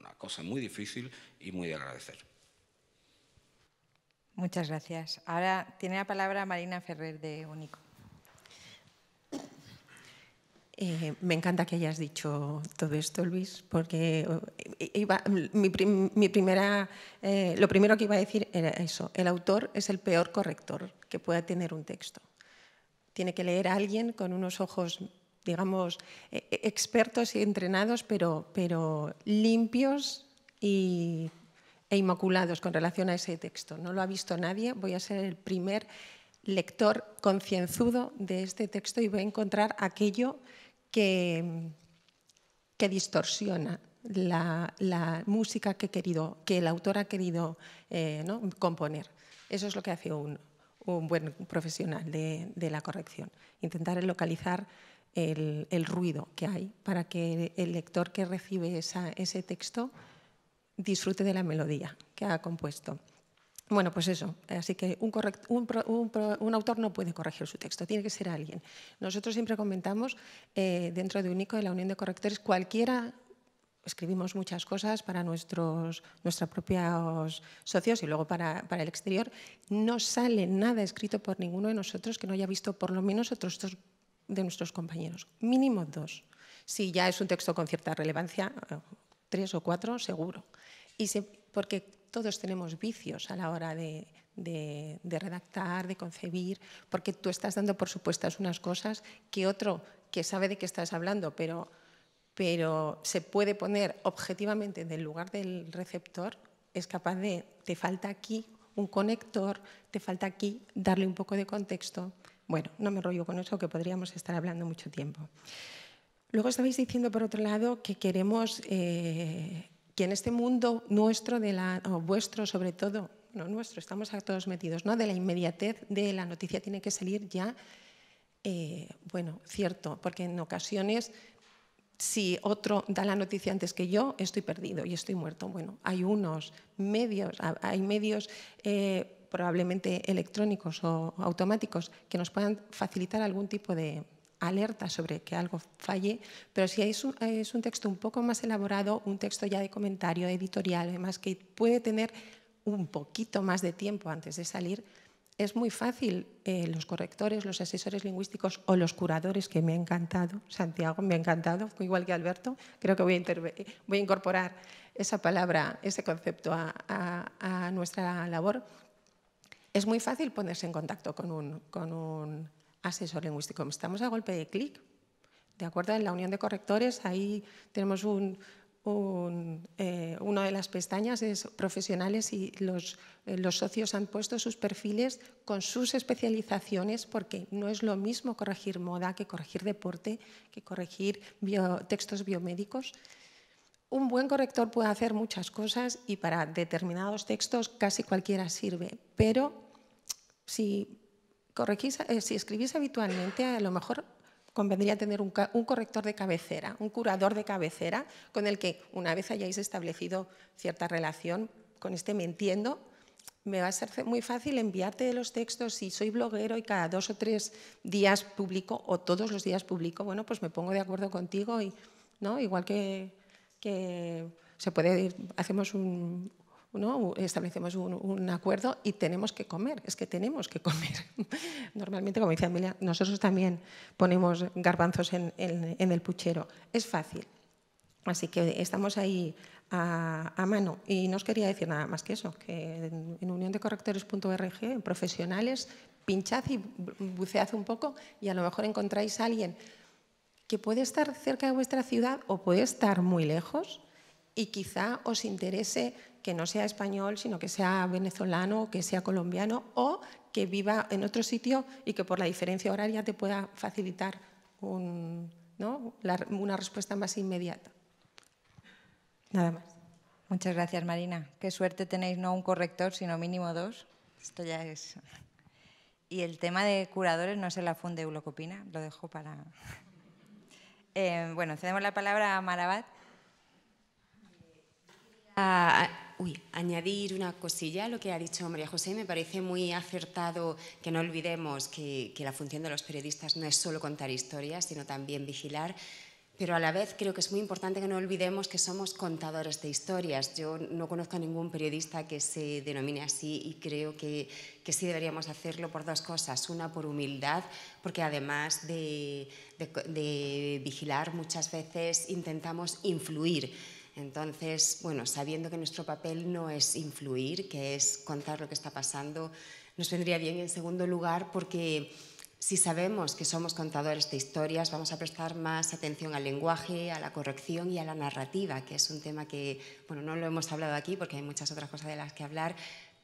Una cosa muy difícil y muy de agradecer. Muchas gracias. Ahora tiene la palabra Marina Ferrer de Único. Eh, me encanta que hayas dicho todo esto, Luis, porque eh, mi, primera, eh, lo primero que iba a decir era eso, el autor es el peor corrector que pueda tener un texto. Tiene que leer a alguien con unos ojos, digamos, e, e, expertos y entrenados, pero, pero limpios y, e inmaculados con relación a ese texto. No lo ha visto nadie, voy a ser el primer lector concienzudo de este texto y voy a encontrar aquello que, distorsiona la, música que, el autor ha querido eh, componer. Eso es lo que hace un, buen profesional de, la corrección, intentar localizar el, ruido que hay para que el lector que recibe ese texto disfrute de la melodía que ha compuesto. Bueno, pues eso. Así que un, un, autor no puede corregir su texto, tiene que ser alguien. Nosotros siempre comentamos eh, dentro de UNICO, de la Unión de Correctores, cualquiera escribimos muchas cosas para nuestros, propios socios y luego para, para, el exterior. No sale nada escrito por ninguno de nosotros que no haya visto por lo menos otros dos de nuestros compañeros, mínimo dos. Si ya es un texto con cierta relevancia, eh, tres o cuatro seguro. Y se, porque todos tenemos vicios a la hora de, redactar, de concebir, porque tú estás dando por supuestas unas cosas que otro que sabe de qué estás hablando, pero, pero se puede poner objetivamente en el lugar del receptor, es capaz de, te falta aquí un conector, te falta aquí darle un poco de contexto. Bueno, no me rollo con eso, que podríamos estar hablando mucho tiempo. Luego estabais diciendo, por otro lado, que queremos... Eh, que en este mundo nuestro, de la, o vuestro sobre todo, no nuestro, estamos todos metidos, ¿no? de la inmediatez de la noticia tiene que salir ya, eh, bueno, cierto, porque en ocasiones si otro da la noticia antes que yo, estoy perdido y estoy muerto. Bueno, hay unos medios, hay medios eh, probablemente electrónicos o automáticos que nos puedan facilitar algún tipo de, alerta sobre que algo falle, pero si es un, texto un poco más elaborado, un texto ya de comentario editorial, además que puede tener un poquito más de tiempo antes de salir, es muy fácil. Eh, los correctores, los asesores lingüísticos o los curadores, que me ha encantado, Santiago, me ha encantado, igual que Alberto, creo que voy a, incorporar esa palabra, ese concepto a, nuestra labor. Es muy fácil ponerse en contacto con un asesor lingüístico. Estamos a golpe de clic. ¿De acuerdo? En la unión de correctores, ahí tenemos un, eh, una de las pestañas es profesionales y los, eh, los, socios han puesto sus perfiles con sus especializaciones porque no es lo mismo corregir moda que corregir deporte, que corregir textos biomédicos. Un buen corrector puede hacer muchas cosas y para determinados textos casi cualquiera sirve, pero si eh, si escribís habitualmente, a lo mejor convendría tener un, corrector de cabecera, un curador de cabecera, con el que una vez hayáis establecido cierta relación con este me entiendo, me va a ser muy fácil enviarte los textos. Si soy bloguero y cada dos o tres días publico, o todos los días publico, bueno, pues me pongo de acuerdo contigo y, ¿no? Igual que, que se puede, hacemos un, establecemos un, acuerdo y tenemos que comer, es que tenemos que comer. Normalmente, como dice Amelia, nosotros también ponemos garbanzos en, el puchero. Es fácil. Así que estamos ahí a, mano. Y no os quería decir nada más que eso, que en, en profesionales, pinchad y bucead un poco y a lo mejor encontráis a alguien que puede estar cerca de vuestra ciudad o puede estar muy lejos y quizá os interese que no sea español, sino que sea venezolano, que sea colombiano o que viva en otro sitio y que por la diferencia horaria te pueda facilitar una respuesta más inmediata. Nada más. Muchas gracias, Marina. Qué suerte tenéis no un corrector, sino mínimo dos. Esto ya es. Y el tema de curadores no se la funde Eulocopina, lo dejo para. Eh, bueno, cedemos la palabra a Marabat. Ah, uy, añadir una cosilla a lo que ha dicho María José. Me parece muy acertado que no olvidemos que, la función de los periodistas no es solo contar historias, sino también vigilar pero a la vez creo que es muy importante que no olvidemos que somos contadores de historias. Yo no conozco a ningún periodista que se denomine así y creo que, sí deberíamos hacerlo por dos cosas. Una, por humildad, porque además de vigilar muchas veces intentamos influir entonces, bueno, sabiendo que nuestro papel no es influir, que es contar lo que está pasando, nos vendría bien en segundo lugar porque si sabemos que somos contadores de historias, vamos a prestar más atención al lenguaje, a la corrección y a la narrativa, que es un tema que, bueno, no lo hemos hablado aquí porque hay muchas otras cosas de las que hablar,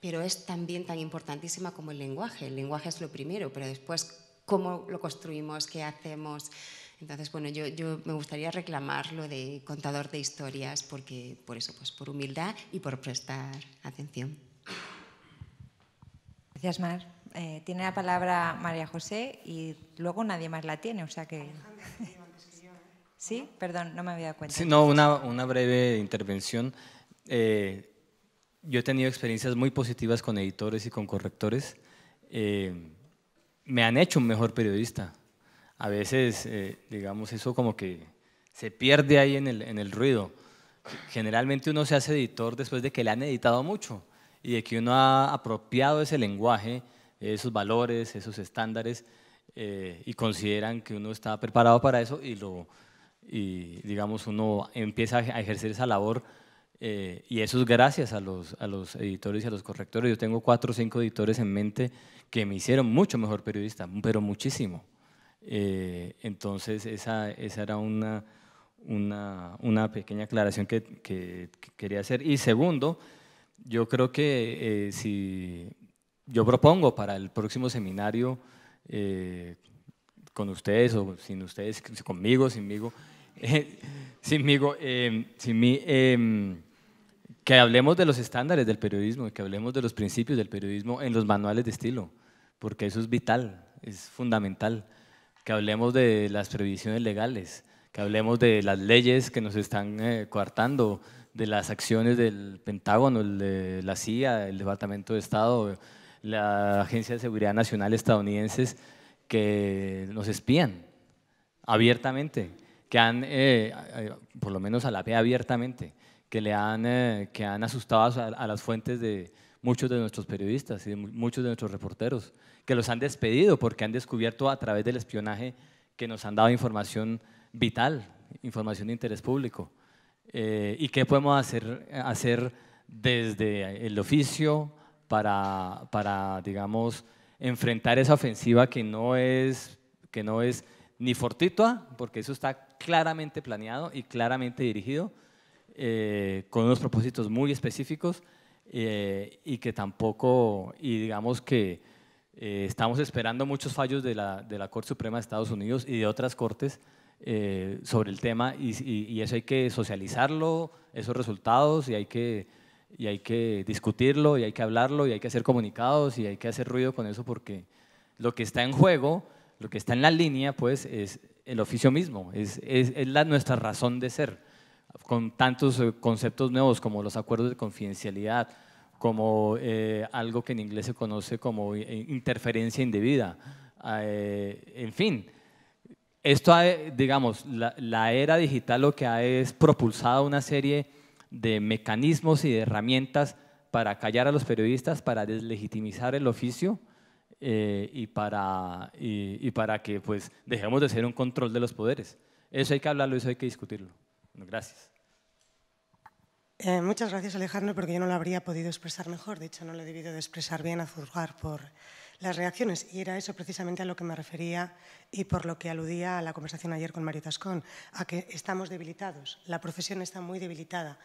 pero es también tan importantísima como el lenguaje. El lenguaje es lo primero, pero después cómo lo construimos, qué hacemos. Entonces, bueno, yo, me gustaría reclamar lo de contador de historias, porque por eso, pues por humildad y por prestar atención. Gracias, Mar. Eh, tiene la palabra María José y luego nadie más la tiene, o sea que. ¿eh? sí, perdón, no me había dado cuenta. Sí, no, una, breve intervención. Eh, yo he tenido experiencias muy positivas con editores y con correctores. me han hecho un mejor periodista a veces, eh, digamos, eso como que se pierde ahí en el, en el ruido. Generalmente uno se hace editor después de que le han editado mucho y de que uno ha apropiado ese lenguaje, esos valores, esos estándares, eh, y consideran que uno está preparado para eso y, lo, y digamos, uno empieza a ejercer esa labor. Eh, y eso es gracias a los editores y a los correctores. Yo tengo cuatro o cinco editores en mente que me hicieron mucho mejor periodista, pero muchísimo. Eh, entonces, esa, esa era una, una, una pequeña aclaración que, quería hacer. Y segundo, yo creo que eh, si yo propongo para el próximo seminario, eh, con ustedes o sin ustedes, conmigo, sinmigo, sinmigo, sin mí, que hablemos de los estándares del periodismo, que hablemos de los principios del periodismo en los manuales de estilo, porque eso es vital, es fundamental que hablemos de las previsiones legales, que hablemos de las leyes que nos están eh, coartando, de las acciones del Pentágono, de la CIA, del Departamento de Estado, la Agencia de Seguridad Nacional estadounidenses que nos espían abiertamente, que han, eh, eh, por lo menos a la vez abiertamente, que, le han, que han asustado a las fuentes de, muchos de nuestros periodistas y muchos de nuestros reporteros, que los han despedido porque han descubierto a través del espionaje que nos han dado información vital, información de interés público. Eh, ¿Y qué podemos hacer, desde el oficio para, digamos, enfrentar esa ofensiva que no es, que no es ni fortuita, porque eso está claramente planeado y claramente dirigido, eh, con unos propósitos muy específicos, eh, y que tampoco, y digamos que eh, estamos esperando muchos fallos de la, de la, Corte Suprema de Estados Unidos y de otras cortes eh, sobre el tema y, eso hay que socializarlo, esos resultados y hay que y hay que discutirlo y hay que hablarlo y hay que hacer comunicados y hay que hacer ruido con eso porque lo que está en juego, lo que está en la línea, pues es el oficio mismo, es, es, es la, nuestra razón de ser con tantos eh, conceptos nuevos como los acuerdos de confidencialidad, como eh, algo que en inglés se conoce como eh, interferencia indebida, en fin. Esto, digamos, la, era digital lo que ha es propulsado una serie de mecanismos y de herramientas para callar a los periodistas, para deslegitimizar el oficio y, para, para que pues, dejemos de ser un control de los poderes. Eso hay que hablarlo, eso hay que discutirlo. Gracias. Eh, muchas gracias, Alejandro, porque yo no lo habría podido expresar mejor. De hecho, no lo he debido de expresar bien a juzgar por las reacciones. Y era eso precisamente a lo que me refería y por lo que aludía a la conversación ayer con Mario Tascón, a que estamos debilitados. La profesión está muy debilitada.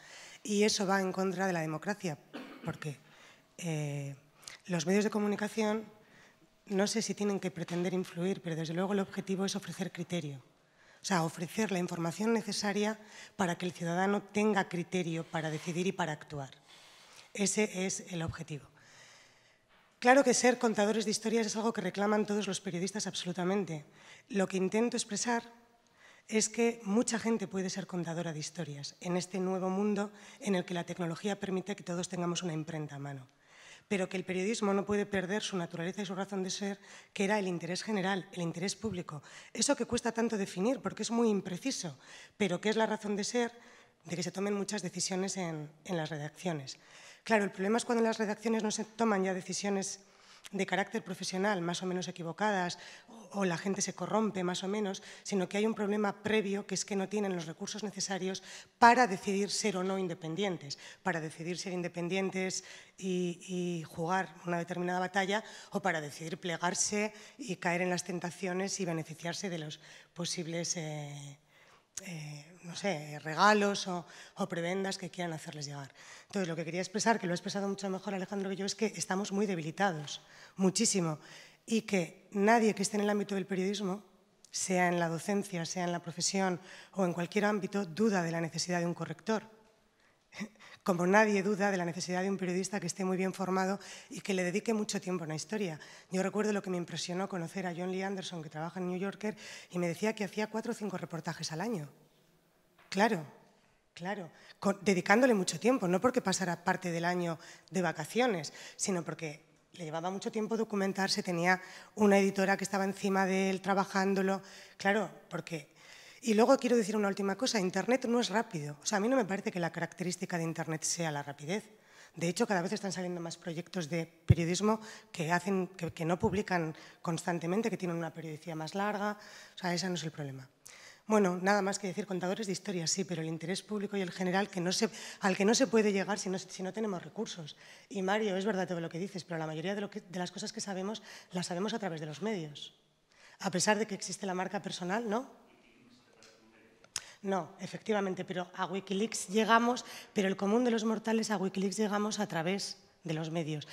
Y eso va en contra de la democracia, porque eh, los medios de comunicación no sé si tienen que pretender influir, pero desde luego el objetivo es ofrecer criterio. O sea, ofrecer la información necesaria para que el ciudadano tenga criterio para decidir y para actuar. Ese es el objetivo. Claro que ser contadores de historias es algo que reclaman todos los periodistas absolutamente. Lo que intento expresar es que mucha gente puede ser contadora de historias en este nuevo mundo en el que la tecnología permite que todos tengamos una imprenta a mano pero que el periodismo no puede perder su naturaleza y su razón de ser, que era el interés general, el interés público. Eso que cuesta tanto definir porque es muy impreciso, pero que es la razón de ser de que se tomen muchas decisiones en, las redacciones. Claro, el problema es cuando en las redacciones no se toman ya decisiones de carácter profesional más o menos equivocadas o, la gente se corrompe más o menos, sino que hay un problema previo que es que no tienen los recursos necesarios para decidir ser o no independientes, para decidir ser independientes y, jugar una determinada batalla o para decidir plegarse y caer en las tentaciones y beneficiarse de los posibles... Eh, eh, no sé, regalos o, o, prebendas que quieran hacerles llegar. Entonces, lo que quería expresar, que lo ha expresado mucho mejor Alejandro que yo, es que estamos muy debilitados, muchísimo, y que nadie que esté en el ámbito del periodismo, sea en la docencia, sea en la profesión o en cualquier ámbito, duda de la necesidad de un corrector como nadie duda de la necesidad de un periodista que esté muy bien formado y que le dedique mucho tiempo a una historia. Yo recuerdo lo que me impresionó conocer a John Lee Anderson, que trabaja en New Yorker, y me decía que hacía cuatro o cinco reportajes al año. Claro, claro, dedicándole mucho tiempo, no porque pasara parte del año de vacaciones, sino porque le llevaba mucho tiempo documentarse, tenía una editora que estaba encima de él trabajándolo. Claro, porque y luego quiero decir una última cosa, Internet no es rápido. O sea, a mí no me parece que la característica de Internet sea la rapidez. De hecho, cada vez están saliendo más proyectos de periodismo que, hacen, que, no publican constantemente, que tienen una periodicidad más larga. O sea, ese no es el problema. Bueno, nada más que decir, contadores de historia, sí, pero el interés público y el general que no se, al que no se puede llegar si no, tenemos recursos. Y Mario, es verdad todo lo que dices, pero la mayoría de las cosas que sabemos las sabemos a través de los medios. A pesar de que existe la marca personal, ¿no? No, efectivamente, pero a Wikileaks llegamos, pero el común de los mortales a Wikileaks llegamos a través de los medios.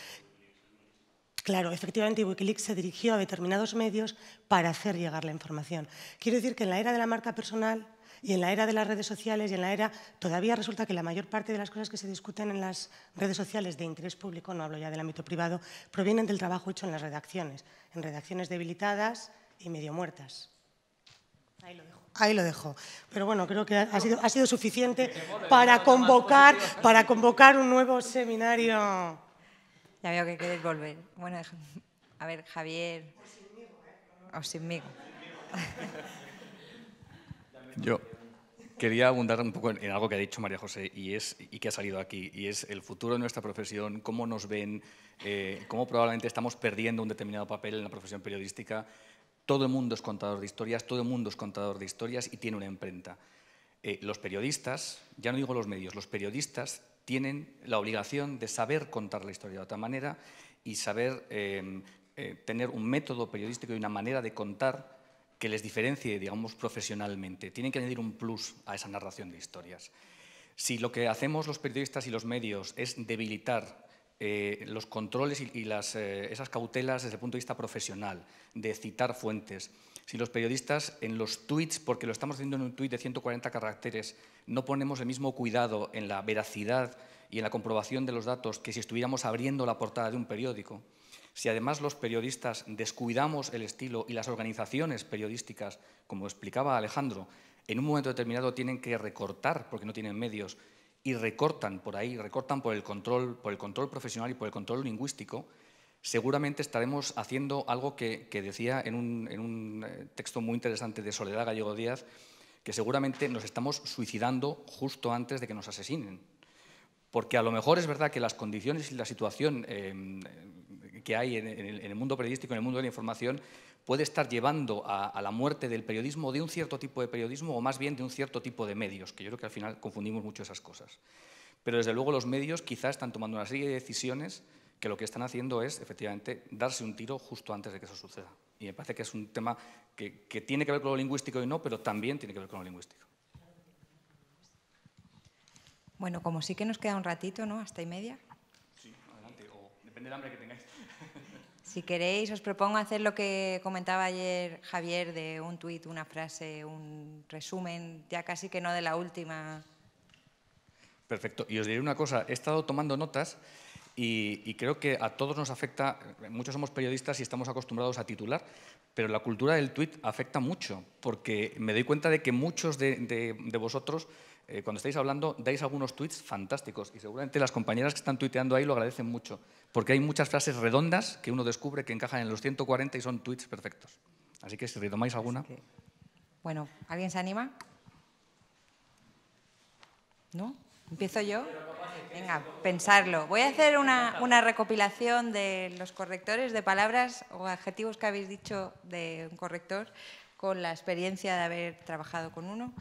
Claro, efectivamente, Wikileaks se dirigió a determinados medios para hacer llegar la información. Quiero decir que en la era de la marca personal y en la era de las redes sociales y en la era todavía resulta que la mayor parte de las cosas que se discuten en las redes sociales de interés público, no hablo ya del ámbito privado, provienen del trabajo hecho en las redacciones, en redacciones debilitadas y medio muertas. Ahí lo dejo. Pero bueno, creo que ha sido, suficiente para convocar, para convocar un nuevo seminario. Ya veo que queréis volver. Bueno, a ver, Javier. O sinmigo. ¿eh? Yo quería abundar un poco en algo que ha dicho María José y, es, y que ha salido aquí, y es el futuro de nuestra profesión, cómo nos ven, eh, cómo probablemente estamos perdiendo un determinado papel en la profesión periodística todo el mundo es contador de historias, todo el mundo es contador de historias y tiene una imprenta. Eh, los periodistas, ya no digo los medios, los periodistas tienen la obligación de saber contar la historia de otra manera y saber em, eh, tener un método periodístico y una manera de contar que les diferencie, digamos, profesionalmente. Tienen que añadir un plus a esa narración de historias. Si lo que hacemos los periodistas y los medios es debilitar eh, los controles y, eh, esas cautelas desde el punto de vista profesional, de citar fuentes. Si los periodistas en los tweets, porque lo estamos haciendo en un tweet de 140 caracteres, no ponemos el mismo cuidado en la veracidad y en la comprobación de los datos que si estuviéramos abriendo la portada de un periódico, si además los periodistas descuidamos el estilo y las organizaciones periodísticas, como explicaba Alejandro, en un momento determinado tienen que recortar porque no tienen medios y recortan por ahí, recortan por el control, por el control profesional y por el control lingüístico, seguramente estaremos haciendo algo que, decía en un, eh, texto muy interesante de Soledad Gallego Díaz, que seguramente nos estamos suicidando justo antes de que nos asesinen. Porque a lo mejor es verdad que las condiciones y la situación eh, que hay en, el, en, el, mundo periodístico, en el mundo de la información, puede estar llevando a, la muerte del periodismo, de un cierto tipo de periodismo, o más bien de un cierto tipo de medios, que yo creo que al final confundimos mucho esas cosas. Pero desde luego los medios quizás están tomando una serie de decisiones que lo que están haciendo es, efectivamente, darse un tiro justo antes de que eso suceda. Y me parece que es un tema que, que tiene que ver con lo lingüístico y no, pero también tiene que ver con lo lingüístico. Bueno, como sí que nos queda un ratito, ¿no? Hasta y media. Sí, adelante, o depende del hambre que tengáis. Si queréis, os propongo hacer lo que comentaba ayer Javier de un tuit, una frase, un resumen, ya casi que no de la última. Perfecto. Y os diré una cosa, he estado tomando notas y, creo que a todos nos afecta, muchos somos periodistas y estamos acostumbrados a titular, pero la cultura del tuit afecta mucho, porque me doy cuenta de que muchos de vosotros eh, cuando estáis hablando dais algunos tweets fantásticos y seguramente las compañeras que están tuiteando ahí lo agradecen mucho, porque hay muchas frases redondas que uno descubre que encajan en los 140 y son tweets perfectos. Así que si retomáis alguna. Bueno, ¿alguien se anima? ¿No? ¿Empiezo yo? Venga, pensarlo. Voy a hacer una, una, recopilación de los correctores de palabras o adjetivos que habéis dicho de un corrector con la experiencia de haber trabajado con uno.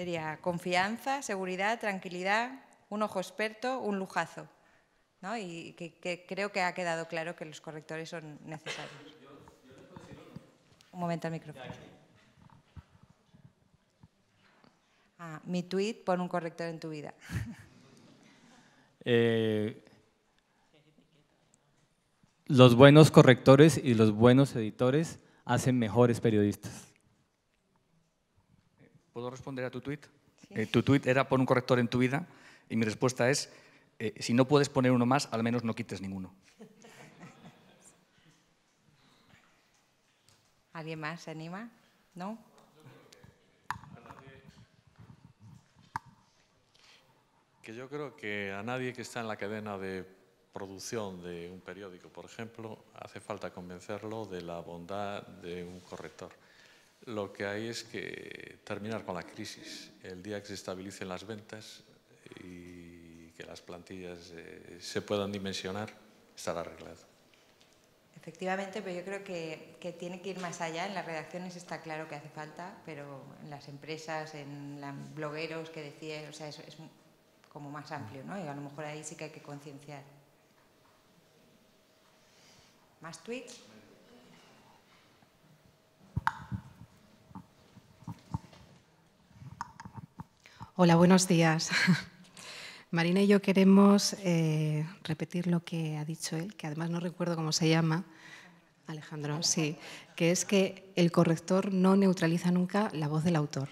Sería confianza, seguridad, tranquilidad, un ojo experto, un lujazo. ¿no? Y que, creo que ha quedado claro que los correctores son necesarios. Un momento al micrófono. Ah, mi tweet, pon un corrector en tu vida. Eh, los buenos correctores y los buenos editores hacen mejores periodistas. ¿Puedo responder a tu tuit? Eh, tu tuit era pon un corrector en tu vida y mi respuesta es, eh, si no puedes poner uno más, al menos no quites ninguno. ¿Alguien más se anima? ¿No? Que yo creo que a nadie que está en la cadena de producción de un periódico, por ejemplo, hace falta convencerlo de la bondad de un corrector lo que hay es que terminar con la crisis. El día que se estabilicen las ventas y que las plantillas eh, se puedan dimensionar, estará arreglado. Efectivamente, pero yo creo que, tiene que ir más allá. En las redacciones está claro que hace falta, pero en las empresas, en los blogueros que decías, o sea, es, es como más amplio, ¿no? Y a lo mejor ahí sí que hay que concienciar. ¿Más tweets? Hola, buenos días. Marina y yo queremos eh, repetir lo que ha dicho él, que además no recuerdo cómo se llama, Alejandro, sí, que es que el corrector no neutraliza nunca la voz del autor.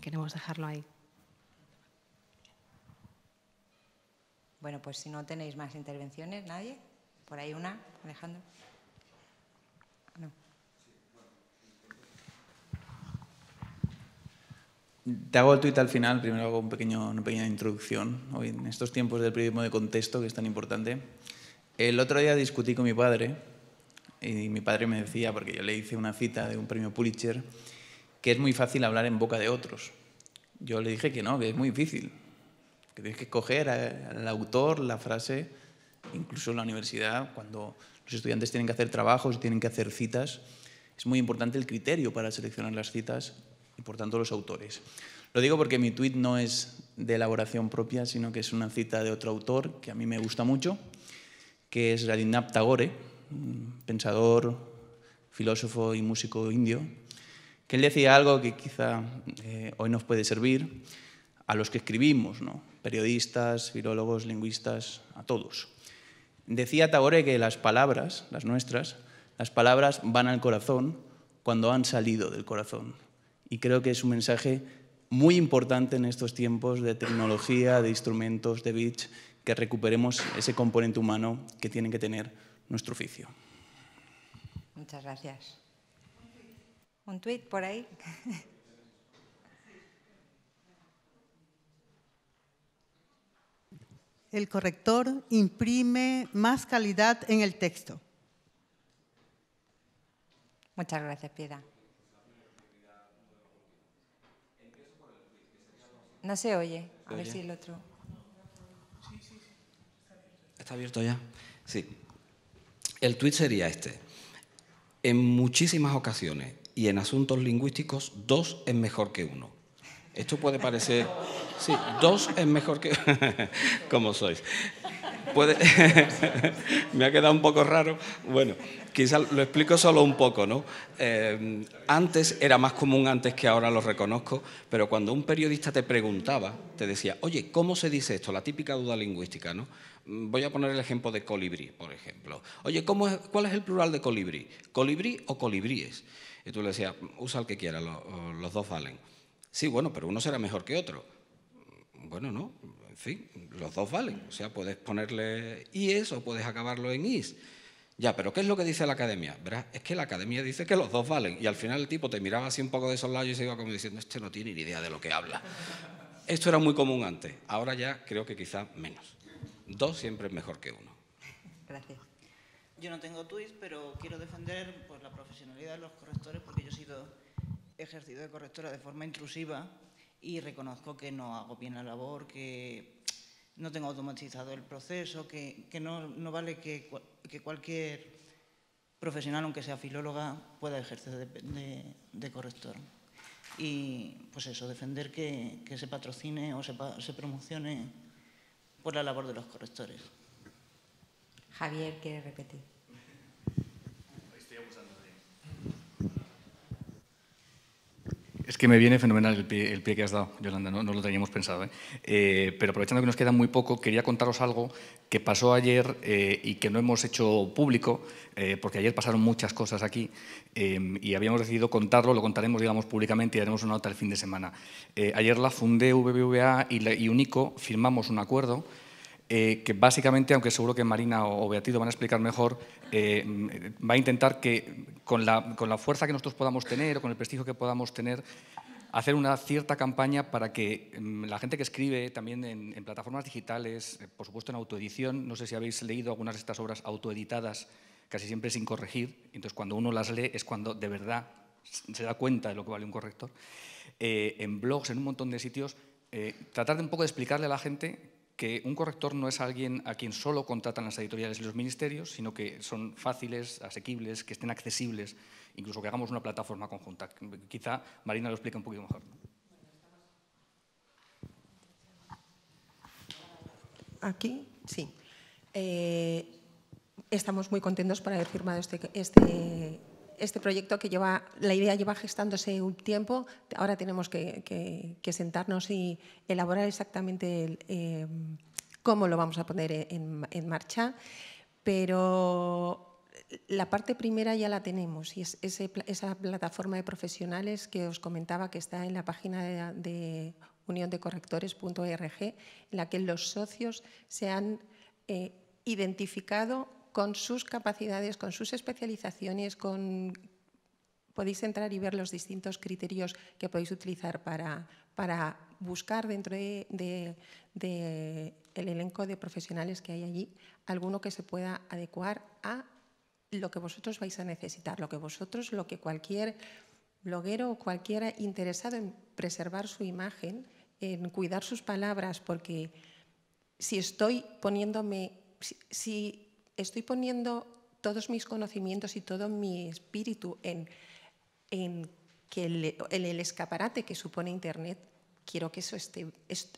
Queremos dejarlo ahí. Bueno, pues si no tenéis más intervenciones, nadie, por ahí una, Alejandro. Te hago el tuit al final, primero hago pequeño, una pequeña introducción. Hoy, en estos tiempos del periodismo de contexto, que es tan importante, el otro día discutí con mi padre, y mi padre me decía, porque yo le hice una cita de un premio Pulitzer, que es muy fácil hablar en boca de otros. Yo le dije que no, que es muy difícil, que tienes que escoger al autor, la frase, incluso en la universidad, cuando los estudiantes tienen que hacer trabajos, tienen que hacer citas, es muy importante el criterio para seleccionar las citas y por tanto los autores. Lo digo porque mi tuit no es de elaboración propia, sino que es una cita de otro autor que a mí me gusta mucho, que es Radinap Tagore, pensador, filósofo y músico indio, que él decía algo que quizá eh, hoy nos puede servir a los que escribimos, ¿no? periodistas, filólogos, lingüistas, a todos. Decía Tagore que las palabras, las nuestras, las palabras van al corazón cuando han salido del corazón. Y creo que es un mensaje muy importante en estos tiempos de tecnología, de instrumentos, de bits, que recuperemos ese componente humano que tiene que tener nuestro oficio. Muchas gracias. ¿Un tuit por ahí? El corrector imprime más calidad en el texto. Muchas gracias, Piedad. No se oye. A ver si el otro. ¿Está abierto ya? Sí. El tweet sería este. En muchísimas ocasiones y en asuntos lingüísticos, dos es mejor que uno. Esto puede parecer. Sí, dos es mejor que. como sois. Puede... Me ha quedado un poco raro. Bueno, Quizás lo explico solo un poco, ¿no? Eh, antes era más común, antes que ahora lo reconozco, pero cuando un periodista te preguntaba, te decía, oye, ¿cómo se dice esto? La típica duda lingüística, ¿no? Mm, voy a poner el ejemplo de colibrí, por ejemplo. Oye, ¿cómo ¿cuál es el plural de colibrí? ¿Colibrí o colibríes? Y tú le decías, mm, usa el que quiera, los dos valen. Sí, bueno, pero uno será mejor que otro. Mm, bueno, no, en fin, los dos valen. O sea, puedes ponerle IES o puedes acabarlo en IS. Ya, pero ¿qué es lo que dice la academia? ¿Verdad? es que la academia dice que los dos valen. Y al final el tipo te miraba así un poco de esos lados y se iba como diciendo, este no tiene ni idea de lo que habla. Esto era muy común antes, ahora ya creo que quizá menos. Dos siempre es mejor que uno. Gracias. Yo no tengo tuits, pero quiero defender pues, la profesionalidad de los correctores porque yo he sido ejercido de correctora de forma intrusiva y reconozco que no hago bien la labor, que no tengo automatizado el proceso, que, no, no vale que que cualquier profesional, aunque sea filóloga, pueda ejercer de, de, corrector. Y, pues eso, defender que, se patrocine o se, se promocione por la labor de los correctores. Javier quiere repetir. Es que me viene fenomenal el pie, que has dado, Yolanda, no, lo teníamos pensado. ¿eh? Eh, pero aprovechando que nos queda muy poco, quería contaros algo que pasó ayer eh, y que no hemos hecho público, porque ayer pasaron muchas cosas aquí y habíamos decidido contarlo, lo contaremos, digamos, públicamente y haremos una nota el fin de semana. ayer la fundé VBVA y UNICO firmamos un acuerdo eh, que básicamente, aunque seguro que Marina o, Beatriz Beatido van a explicar mejor, eh, va a intentar que con la, fuerza que nosotros podamos tener o con el prestigio que podamos tener, hacer una cierta campaña para que mm, la gente que escribe también en, plataformas digitales, eh, por supuesto en autoedición, no sé si habéis leído algunas de estas obras autoeditadas, casi siempre sin corregir, entonces cuando uno las lee es cuando de verdad se da cuenta de lo que vale un corrector, en blogs, en un montón de sitios, tratar de un poco de explicarle a la gente que un corrector no es alguien a quien solo contratan las editoriales y los ministerios, sino que son fáciles, asequibles, que estén accesibles, incluso que hagamos una plataforma conjunta. Quizá Marina lo explique un poquito mejor. Aquí, sí. Eh, estamos muy contentos por haber firmado este, este este proyecto que lleva, la idea lleva gestándose un tiempo, ahora tenemos que, sentarnos y elaborar exactamente eh, cómo lo vamos a poner en, marcha, pero la parte primera ya la tenemos y es esa plataforma de profesionales que os comentaba que está en la página de, de uniondecorrectores.org, en la que los socios se han eh, identificado con sus capacidades, con sus especializaciones, podéis entrar y ver los distintos criterios que podéis utilizar para, buscar dentro del elenco de profesionales que hay allí alguno que se pueda adecuar a lo que vosotros vais a necesitar, lo que vosotros, lo que cualquier bloguero o cualquiera interesado en preservar su imagen, en cuidar sus palabras, porque si estoy poniéndome, si estoy poniendo todos mis conocimientos y todo mi espíritu en, el, escaparate que supone Internet, quiero que eso esté,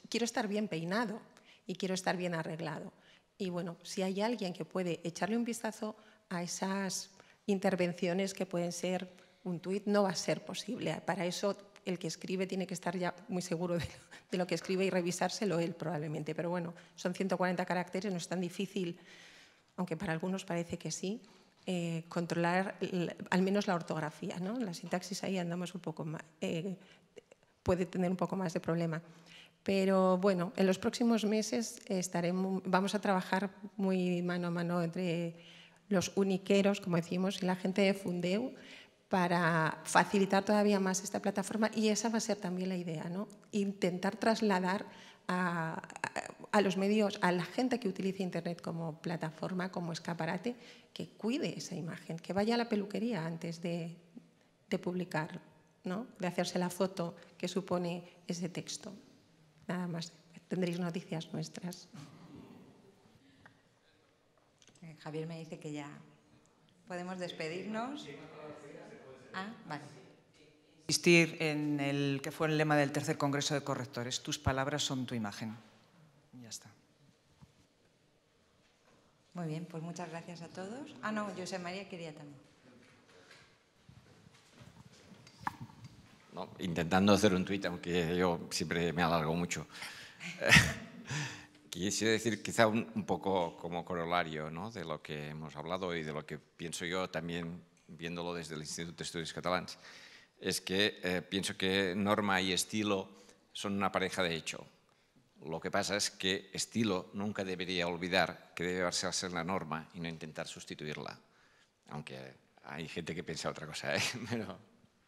quiero estar bien peinado y quiero estar bien arreglado. Y bueno, si hay alguien que puede echarle un vistazo a esas intervenciones que pueden ser un tuit, no va a ser posible. Para eso el que escribe tiene que estar ya muy seguro de, de lo que escribe y revisárselo él probablemente. Pero bueno, son 140 caracteres, no es tan difícil aunque para algunos parece que sí, eh, controlar al menos la ortografía. ¿no? La sintaxis ahí andamos un poco más, eh, puede tener un poco más de problema. Pero bueno, en los próximos meses estaremos, vamos a trabajar muy mano a mano entre los uniqueros, como decimos, y la gente de Fundeu para facilitar todavía más esta plataforma y esa va a ser también la idea, ¿no? intentar trasladar a a los medios, a la gente que utiliza Internet como plataforma, como escaparate, que cuide esa imagen, que vaya a la peluquería antes de, publicar, ¿no? de hacerse la foto que supone ese texto. Nada más, tendréis noticias nuestras. Eh, Javier me dice que ya podemos despedirnos. Ah, vale. Insistir en el que fue el lema del tercer Congreso de Correctores, tus palabras son tu imagen. Muy bien, pues muchas gracias a todos. Ah, no, José María quería también. intentando hacer un tuit, aunque yo siempre me alargo mucho. Quisiera decir quizá un, poco como corolario ¿no? de lo que hemos hablado y de lo que pienso yo también viéndolo desde el Instituto de Estudios Catalans, es que eh, pienso que norma y estilo son una pareja de hecho. Lo que pasa es que estilo nunca debería olvidar que debe basarse la norma y no intentar sustituirla. Aunque hay gente que piensa otra cosa, ¿eh? pero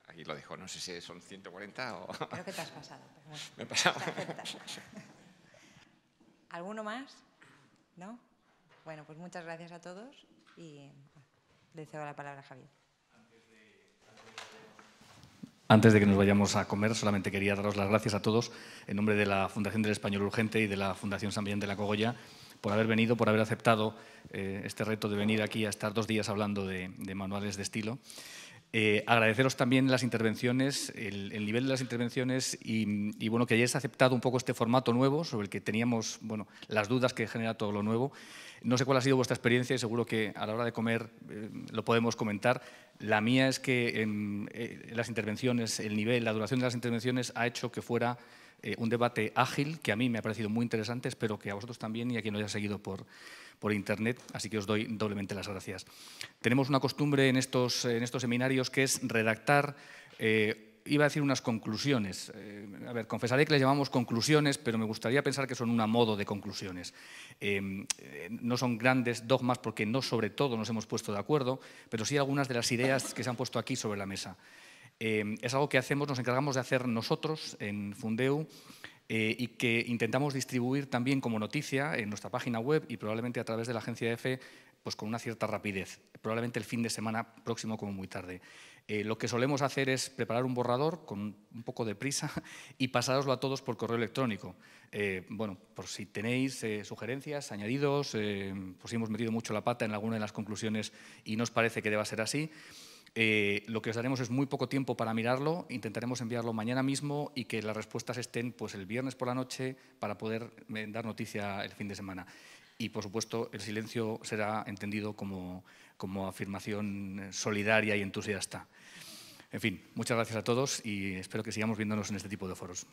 aquí lo dejo. no sé si son 140 o... Creo que te has pasado. Me he pasado. ¿Alguno más? ¿No? Bueno, pues muchas gracias a todos y le cedo la palabra a Javier. Antes de que nos vayamos a comer, solamente quería daros las gracias a todos en nombre de la Fundación del Español Urgente y de la Fundación San de la Cogolla por haber venido, por haber aceptado eh, este reto de venir aquí a estar dos días hablando de manuales de estilo. Eh, agradeceros también las intervenciones, el, nivel de las intervenciones y, bueno, que hayáis aceptado un poco este formato nuevo sobre el que teníamos bueno, las dudas que genera todo lo nuevo. No sé cuál ha sido vuestra experiencia y seguro que a la hora de comer eh, lo podemos comentar. La mía es que en, eh, las intervenciones, el nivel, la duración de las intervenciones ha hecho que fuera un debate ágil que a mí me ha parecido muy interesante, espero que a vosotros también y a quien no haya seguido por, por Internet, así que os doy doblemente las gracias. Tenemos una costumbre en estos, en estos seminarios que es redactar... Eh, iba a decir unas conclusiones. Eh, a ver, confesaré que le llamamos conclusiones, pero me gustaría pensar que son un modo de conclusiones. Eh, no son grandes dogmas porque no sobre todo nos hemos puesto de acuerdo, pero sí algunas de las ideas que se han puesto aquí sobre la mesa. es algo que hacemos, nos encargamos de hacer nosotros en Fundeu eh, y que intentamos distribuir también como noticia en nuestra página web y probablemente a través de la agencia EFE pues con una cierta rapidez, probablemente el fin de semana próximo como muy tarde. Eh, lo que solemos hacer es preparar un borrador con un poco de prisa y pasároslo a todos por correo electrónico. Eh, bueno, por si tenéis sugerencias, añadidos, por pues si hemos metido mucho la pata en alguna de las conclusiones y nos parece que deba ser así. Eh, lo que os daremos es muy poco tiempo para mirarlo, intentaremos enviarlo mañana mismo y que las respuestas estén pues, el viernes por la noche para poder eh, dar noticia el fin de semana. Y, por supuesto, el silencio será entendido como afirmación solidaria y entusiasta. En fin, muchas gracias a todos y espero que sigamos viéndonos en este tipo de foros.